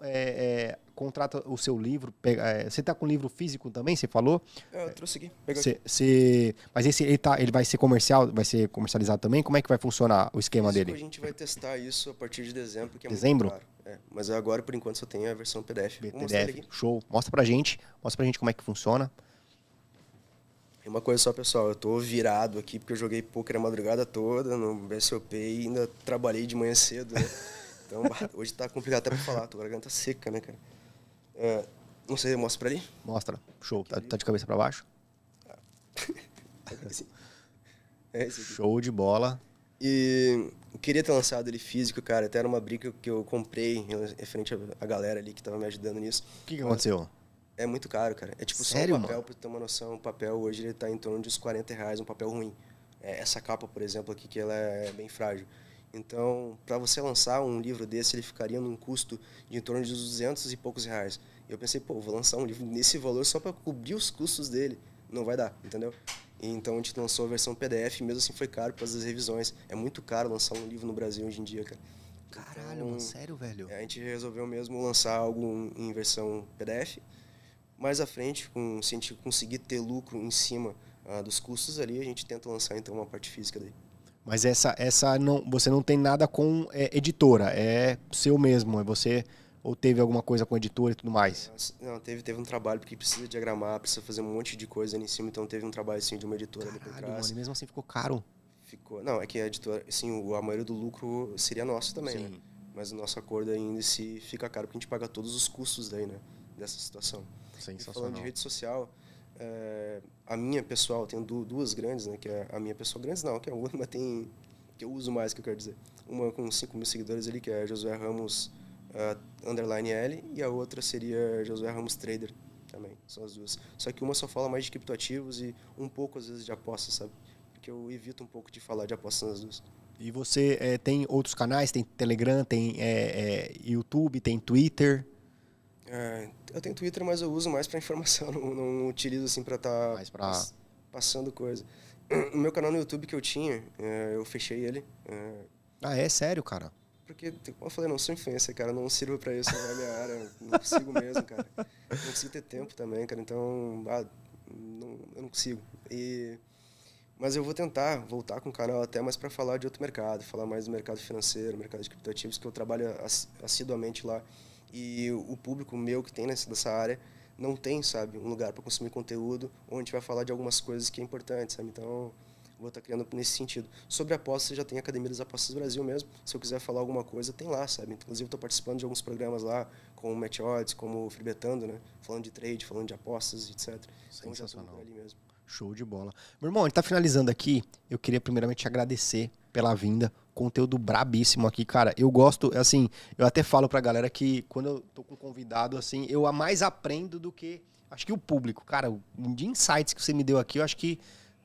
é, é, contrata o seu livro. Pega, é, você está com livro físico também, você falou? É, eu trouxe aqui. Cê, cê, mas esse ele, tá, ele vai ser comercial, vai ser comercializado também? Como é que vai funcionar o esquema dele? A gente vai testar isso a partir de dezembro, que é dezembro? muito É, mas agora, por enquanto, só tem a versão PDF. PDF, show. Mostra pra gente. Mostra pra gente como é que funciona. E uma coisa só, pessoal, eu tô virado aqui porque eu joguei poker a madrugada toda no BSOP e ainda trabalhei de manhã cedo, né? Então, hoje tá complicado até pra falar, tô garganta seca, né, cara? É, não sei, mostra pra ali? Mostra, show. Tá, tá de cabeça pra baixo? Ah. é esse aqui. Show de bola. E eu queria ter lançado ele físico, cara. Até era uma briga que eu comprei referente à galera ali que tava me ajudando nisso. O que, que aconteceu? É muito caro, cara. É tipo Sério, só um papel, mano? pra ter uma noção. O papel hoje ele tá em torno de uns 40 reais, um papel ruim. É, essa capa, por exemplo, aqui, que ela é bem frágil. Então, para você lançar um livro desse, ele ficaria num custo de em torno de 200 e poucos reais. Eu pensei, pô, vou lançar um livro nesse valor só para cobrir os custos dele. Não vai dar, entendeu? Então a gente lançou a versão PDF, mesmo assim foi caro para as revisões. É muito caro lançar um livro no Brasil hoje em dia, cara. Caralho, então, mano, sério, velho? É, a gente resolveu mesmo lançar algo em versão PDF. Mais à frente, com, se a gente conseguir ter lucro em cima ah, dos custos ali, a gente tenta lançar então uma parte física daí. Mas essa, essa não, você não tem nada com é, editora, é seu mesmo, é você ou teve alguma coisa com editora e tudo mais? Não, teve, teve um trabalho, porque precisa diagramar, precisa fazer um monte de coisa ali em cima, então teve um trabalho assim de uma editora Caralho, ali mesmo assim ficou caro. Ficou. Não, é que a editora, assim, a maioria do lucro seria nosso também, né? Sim. né? Mas o nosso acordo ainda se fica caro porque a gente paga todos os custos daí, né? Dessa situação. Sensacional. E falando de rede social, é, a minha pessoal, tem duas grandes, né? Que é a minha pessoal, grandes não, que é uma, tem. que eu uso mais, que eu quero dizer. Uma com 5 mil seguidores ali, que é Josué Ramos uh, Underline L, e a outra seria Josué Ramos Trader também. São as duas. Só que uma só fala mais de criptoativos e um pouco, às vezes, de apostas, sabe? Porque eu evito um pouco de falar de apostas nas duas. E você é, tem outros canais? Tem Telegram, tem é, YouTube, tem Twitter? É, eu tenho Twitter, mas eu uso mais para informação, não, não, utilizo assim para tá estar pra... passando coisa. O meu canal no YouTube que eu tinha, é, eu fechei ele. É... Ah, é sério, cara? Porque, como tipo, eu falei, não sou influência cara, não sirvo para isso, não é minha área, não consigo mesmo, cara. Não consigo ter tempo também, cara, então, ah, não, eu não consigo. E, mas eu vou tentar voltar com o canal até mais para falar de outro mercado, falar mais do mercado financeiro, mercado de criptativos, que eu trabalho assiduamente lá. E o público meu que tem nessa dessa área não tem, sabe, um lugar para consumir conteúdo onde vai falar de algumas coisas que é importante, sabe? Então, vou estar tá criando nesse sentido. Sobre apostas, já tem a Academia das Apostas do Brasil mesmo. Se eu quiser falar alguma coisa, tem lá, sabe? Inclusive, estou participando de alguns programas lá, como o Match Odds, como o Fribetando, né? Falando de trade, falando de apostas, etc. Sensacional. Então, já ali mesmo. Show de bola. Meu irmão, a gente está finalizando aqui. Eu queria primeiramente agradecer pela vinda conteúdo brabíssimo aqui, cara. Eu gosto, assim, eu até falo pra galera que quando eu tô com convidado, assim, eu a mais aprendo do que. Acho que o público, cara, de insights que você me deu aqui, eu acho que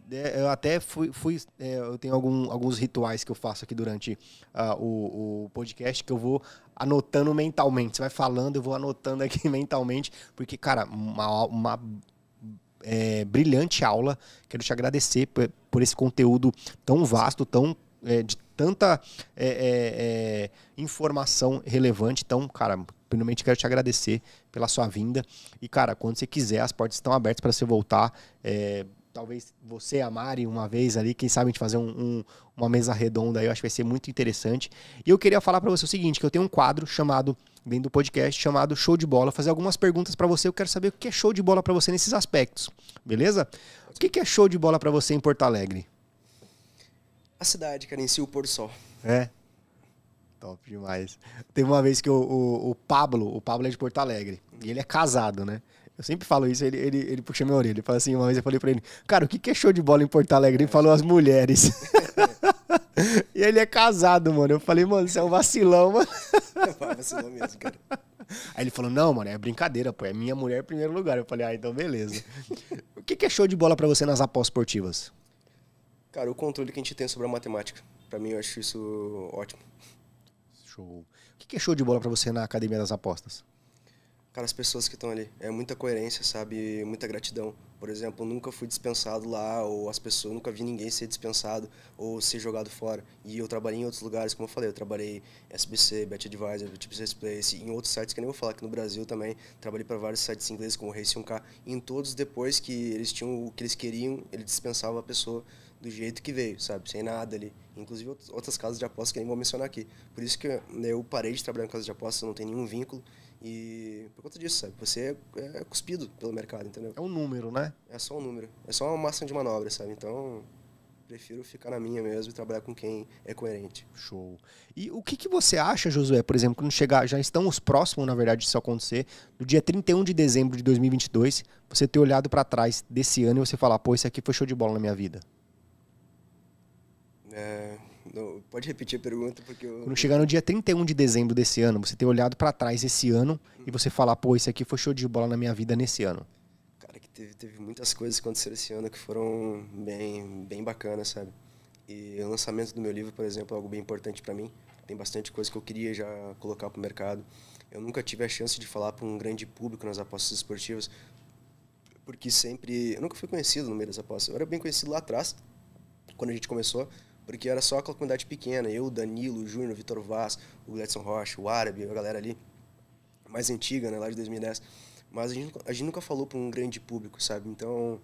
né, eu até fui, fui é, eu tenho algum, alguns rituais que eu faço aqui durante uh, o, o, podcast que eu vou anotando mentalmente. Você vai falando, eu vou anotando aqui mentalmente, porque, cara, uma, uma é, brilhante aula. Quero te agradecer por, por esse conteúdo tão vasto, tão é, de tanta é, é, é, informação relevante. Então, cara, primeiramente quero te agradecer pela sua vinda. E, cara, quando você quiser, as portas estão abertas para você voltar. É, talvez você e a Mari uma vez ali, quem sabe a gente fazer um, um, uma mesa redonda aí, eu acho que vai ser muito interessante. E eu queria falar para você o seguinte, que eu tenho um quadro chamado, dentro do podcast, chamado Show de Bola, fazer algumas perguntas para você, eu quero saber o que é show de bola para você nesses aspectos, beleza? O que é show de bola para você em Porto Alegre? a cidade, cara, em si, o pôr do sol. É? Top demais. Teve uma vez que o, o, o, Pablo, o Pablo é de Porto Alegre, e ele é casado, né? Eu sempre falo isso, ele, ele, ele puxa minha orelha. Ele fala assim, uma vez eu falei pra ele, cara, o que, que é show de bola em Porto Alegre? Ele falou as mulheres. e ele é casado, mano. Eu falei, mano, você é um vacilão, mano. Vai, vacilão mesmo, cara. Aí ele falou, não, mano, é brincadeira, pô. É minha mulher em primeiro lugar. Eu falei, ah, então beleza. o que, que é show de bola para você nas após esportivas? Cara, o controle que a gente tem sobre a matemática. Para mim, eu acho isso ótimo. Show. O que é show de bola para você na Academia das Apostas? Cara, as pessoas que estão ali. É muita coerência, sabe? Muita gratidão. Por exemplo, nunca fui dispensado lá, ou as pessoas, nunca vi ninguém ser dispensado ou ser jogado fora. E eu trabalhei em outros lugares, como eu falei, eu trabalhei SBC, Advisor BetBusiness Place, em outros sites que nem vou falar, aqui no Brasil também. Trabalhei para vários sites ingleses, como o Race 1K. E em todos, depois que eles tinham o que eles queriam, ele dispensava a pessoa do jeito que veio, sabe? Sem nada ali. Inclusive outras casas de apostas que nem vou mencionar aqui. Por isso que eu parei de trabalhar em casas de apostas, não tem nenhum vínculo. E por conta disso, sabe? Você é, é, cuspido pelo mercado, entendeu? É um número, né? É só um número. É só uma massa de manobra, sabe? Então, prefiro ficar na minha mesmo e trabalhar com quem é coerente. Show. E o que, que você acha, Josué, por exemplo, quando chegar, já estamos próximos, na verdade, disso acontecer, no dia 31 de dezembro de 2022, você ter olhado para trás desse ano e você falar, pô, isso aqui foi show de bola na minha vida? É, não, pode repetir a pergunta porque eu... Quando chegar no dia 31 de dezembro desse ano, você ter olhado para trás esse ano e você falar, pô, isso aqui foi show de bola na minha vida nesse ano. Cara, que teve, teve muitas coisas que aconteceram esse ano que foram bem, bem bacanas, sabe? E o lançamento do meu livro, por exemplo, é algo bem importante para mim. Tem bastante coisa que eu queria já colocar para o mercado. Eu nunca tive a chance de falar para um grande público nas apostas esportivas, porque sempre... Eu nunca fui conhecido no meio das apostas. Eu era bem conhecido lá atrás, quando a gente começou, porque era só aquela comunidade pequena. Eu, Danilo, o Júnior, o Vitor Vaz, o Gledson Rocha, o Árabe, a galera ali mais antiga, né, lá de 2010. Mas a gente, a gente nunca falou para um grande público, sabe? Então,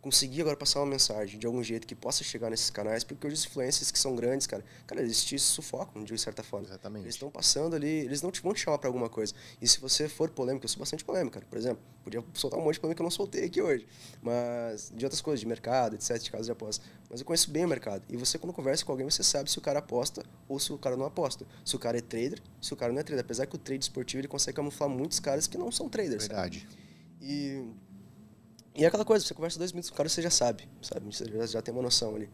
conseguir agora passar uma mensagem de algum jeito que possa chegar nesses canais, porque hoje os influencers que são grandes, cara, cara, eles te sufocam de certa forma. Exatamente. Eles estão passando ali, eles não te vão te chamar para alguma coisa. E se você for polêmico, eu sou bastante polêmico, cara. Por exemplo, podia soltar um monte de polêmica que eu não soltei aqui hoje, mas de outras coisas, de mercado, etc, de casos de aposta. Mas eu conheço bem o mercado. E você quando conversa com alguém, você sabe se o cara aposta ou se o cara não aposta. Se o cara é trader, se o cara não é trader, apesar que o trade esportivo ele consegue camuflar muitos caras que não são traders, Verdade. Sabe? E e é aquela coisa, você conversa dois minutos com o cara, você já sabe, sabe? Você já, tem uma noção ali.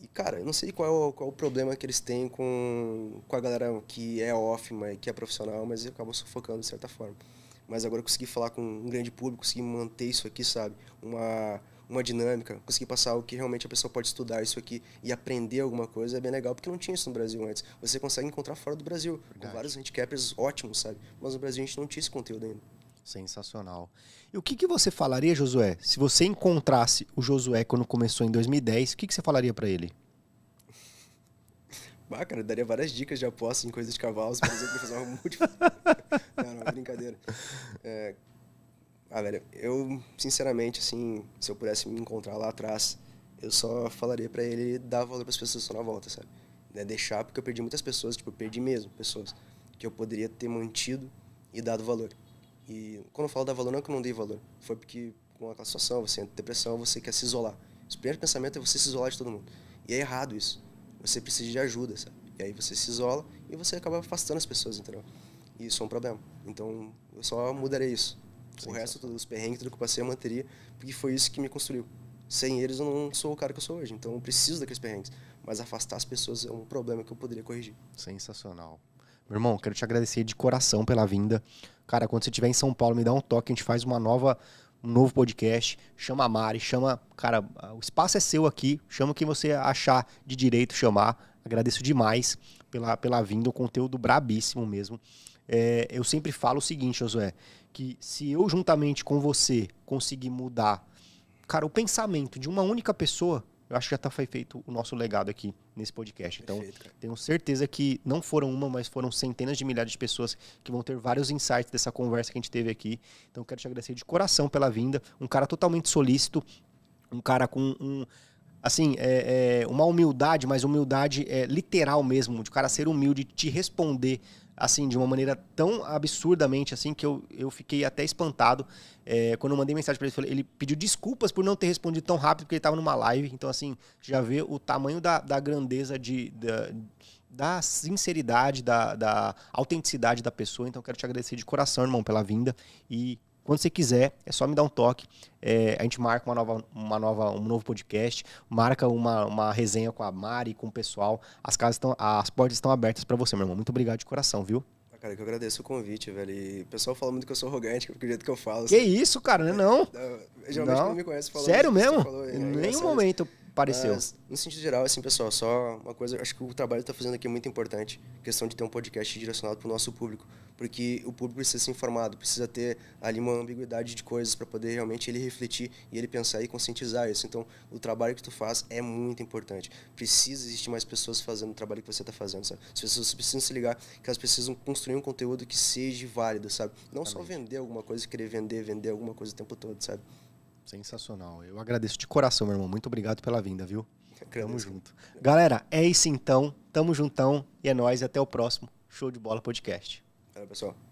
E, cara, eu não sei qual é o, qual é o problema que eles têm com, com a galera que é off, mas, que é profissional, mas acabam sufocando de certa forma. Mas agora eu consegui falar com um grande público, consegui manter isso aqui, sabe? Uma, uma dinâmica, consegui passar o que realmente a pessoa pode estudar isso aqui e aprender alguma coisa é bem legal, porque não tinha isso no Brasil antes. Você consegue encontrar fora do Brasil, Verdade. com vários handicappers ótimos, sabe? Mas no Brasil a gente não tinha esse conteúdo ainda. Sensacional. E o que, que você falaria, Josué, se você encontrasse o Josué quando começou em 2010, o que, que você falaria para ele? Bah, cara, eu daria várias dicas de aposta em coisas de cavalos, por exemplo, fazer uma múltipla. não, não, brincadeira. É... Ah, velho, eu, sinceramente, assim, se eu pudesse me encontrar lá atrás, eu só falaria para ele dar valor para as pessoas que estão na volta, sabe? Né? Deixar, porque eu perdi muitas pessoas, tipo, eu perdi mesmo pessoas que eu poderia ter mantido e dado valor. E quando eu falo dar valor, não é que eu não dei valor. Foi porque com aquela situação, você entra em depressão, você quer se isolar. O primeiro pensamento é você se isolar de todo mundo. E é errado isso. Você precisa de ajuda, sabe? E aí você se isola e você acaba afastando as pessoas, entendeu? E isso é um problema. Então, eu só mudarei isso. Sim, o resto, todos os perrengues, tudo que eu passei, eu manteria, porque foi isso que me construiu. Sem eles, eu não sou o cara que eu sou hoje. Então, eu preciso daqueles perrengues. Mas afastar as pessoas é um problema que eu poderia corrigir. Sensacional. Meu irmão, quero te agradecer de coração pela vinda. Cara, quando você estiver em São Paulo, me dá um toque, a gente faz uma nova, um novo podcast. Chama a Mari, chama. Cara, o espaço é seu aqui. Chama quem você achar de direito chamar. Agradeço demais pela, pela vinda, um conteúdo brabíssimo mesmo. É, eu sempre falo o seguinte, Josué, que se eu juntamente com você conseguir mudar, cara, o pensamento de uma única pessoa, eu acho que já tá, foi feito o nosso legado aqui nesse podcast. Então, Perfeito, tenho certeza que não foram uma, mas foram centenas de milhares de pessoas que vão ter vários insights dessa conversa que a gente teve aqui. Então, quero te agradecer de coração pela vinda. Um cara totalmente solícito, um cara com um assim, é, é, uma humildade, mas humildade é, literal mesmo, de o cara ser humilde, te responder assim, de uma maneira tão absurdamente assim que eu, eu fiquei até espantado. É, quando eu mandei mensagem para ele, ele pediu desculpas por não ter respondido tão rápido, porque ele estava numa live. Então, assim, já vê o tamanho da, da grandeza de. Da, da sinceridade, da, da autenticidade da pessoa. Então, quero te agradecer de coração, irmão, pela vinda. E quando você quiser, é só me dar um toque. É, a gente marca uma nova, uma nova, um novo podcast, marca uma, uma resenha com a Mari, com o pessoal. As casas estão, as portas estão abertas para você, meu irmão. Muito obrigado de coração, viu? Ah, cara, que eu agradeço o convite, velho. E o pessoal fala muito que eu sou arrogante, porque o jeito que eu falo. Que assim, isso, cara, Não. É, é geralmente não. me conhece falando. Sério mesmo? Falou, em é nenhum momento pareceu. Mas, no sentido geral, assim, pessoal, só uma coisa, acho que o trabalho que tá fazendo aqui é muito importante. Questão de ter um podcast direcionado pro nosso público porque o público precisa ser informado, precisa ter ali uma ambiguidade de coisas para poder realmente ele refletir e ele pensar e conscientizar isso. Então, o trabalho que tu faz é muito importante. Precisa existir mais pessoas fazendo o trabalho que você está fazendo, sabe? As pessoas precisam se ligar que elas precisam construir um conteúdo que seja válido, sabe? Não Amém. só vender alguma coisa, querer vender, vender alguma coisa o tempo todo, sabe? Sensacional. Eu agradeço de coração, meu irmão. Muito obrigado pela vinda, viu? Tamo junto. Galera, é isso então. Tamo juntão e é nóis. E até o próximo Show de Bola Podcast. Valeu, pessoal.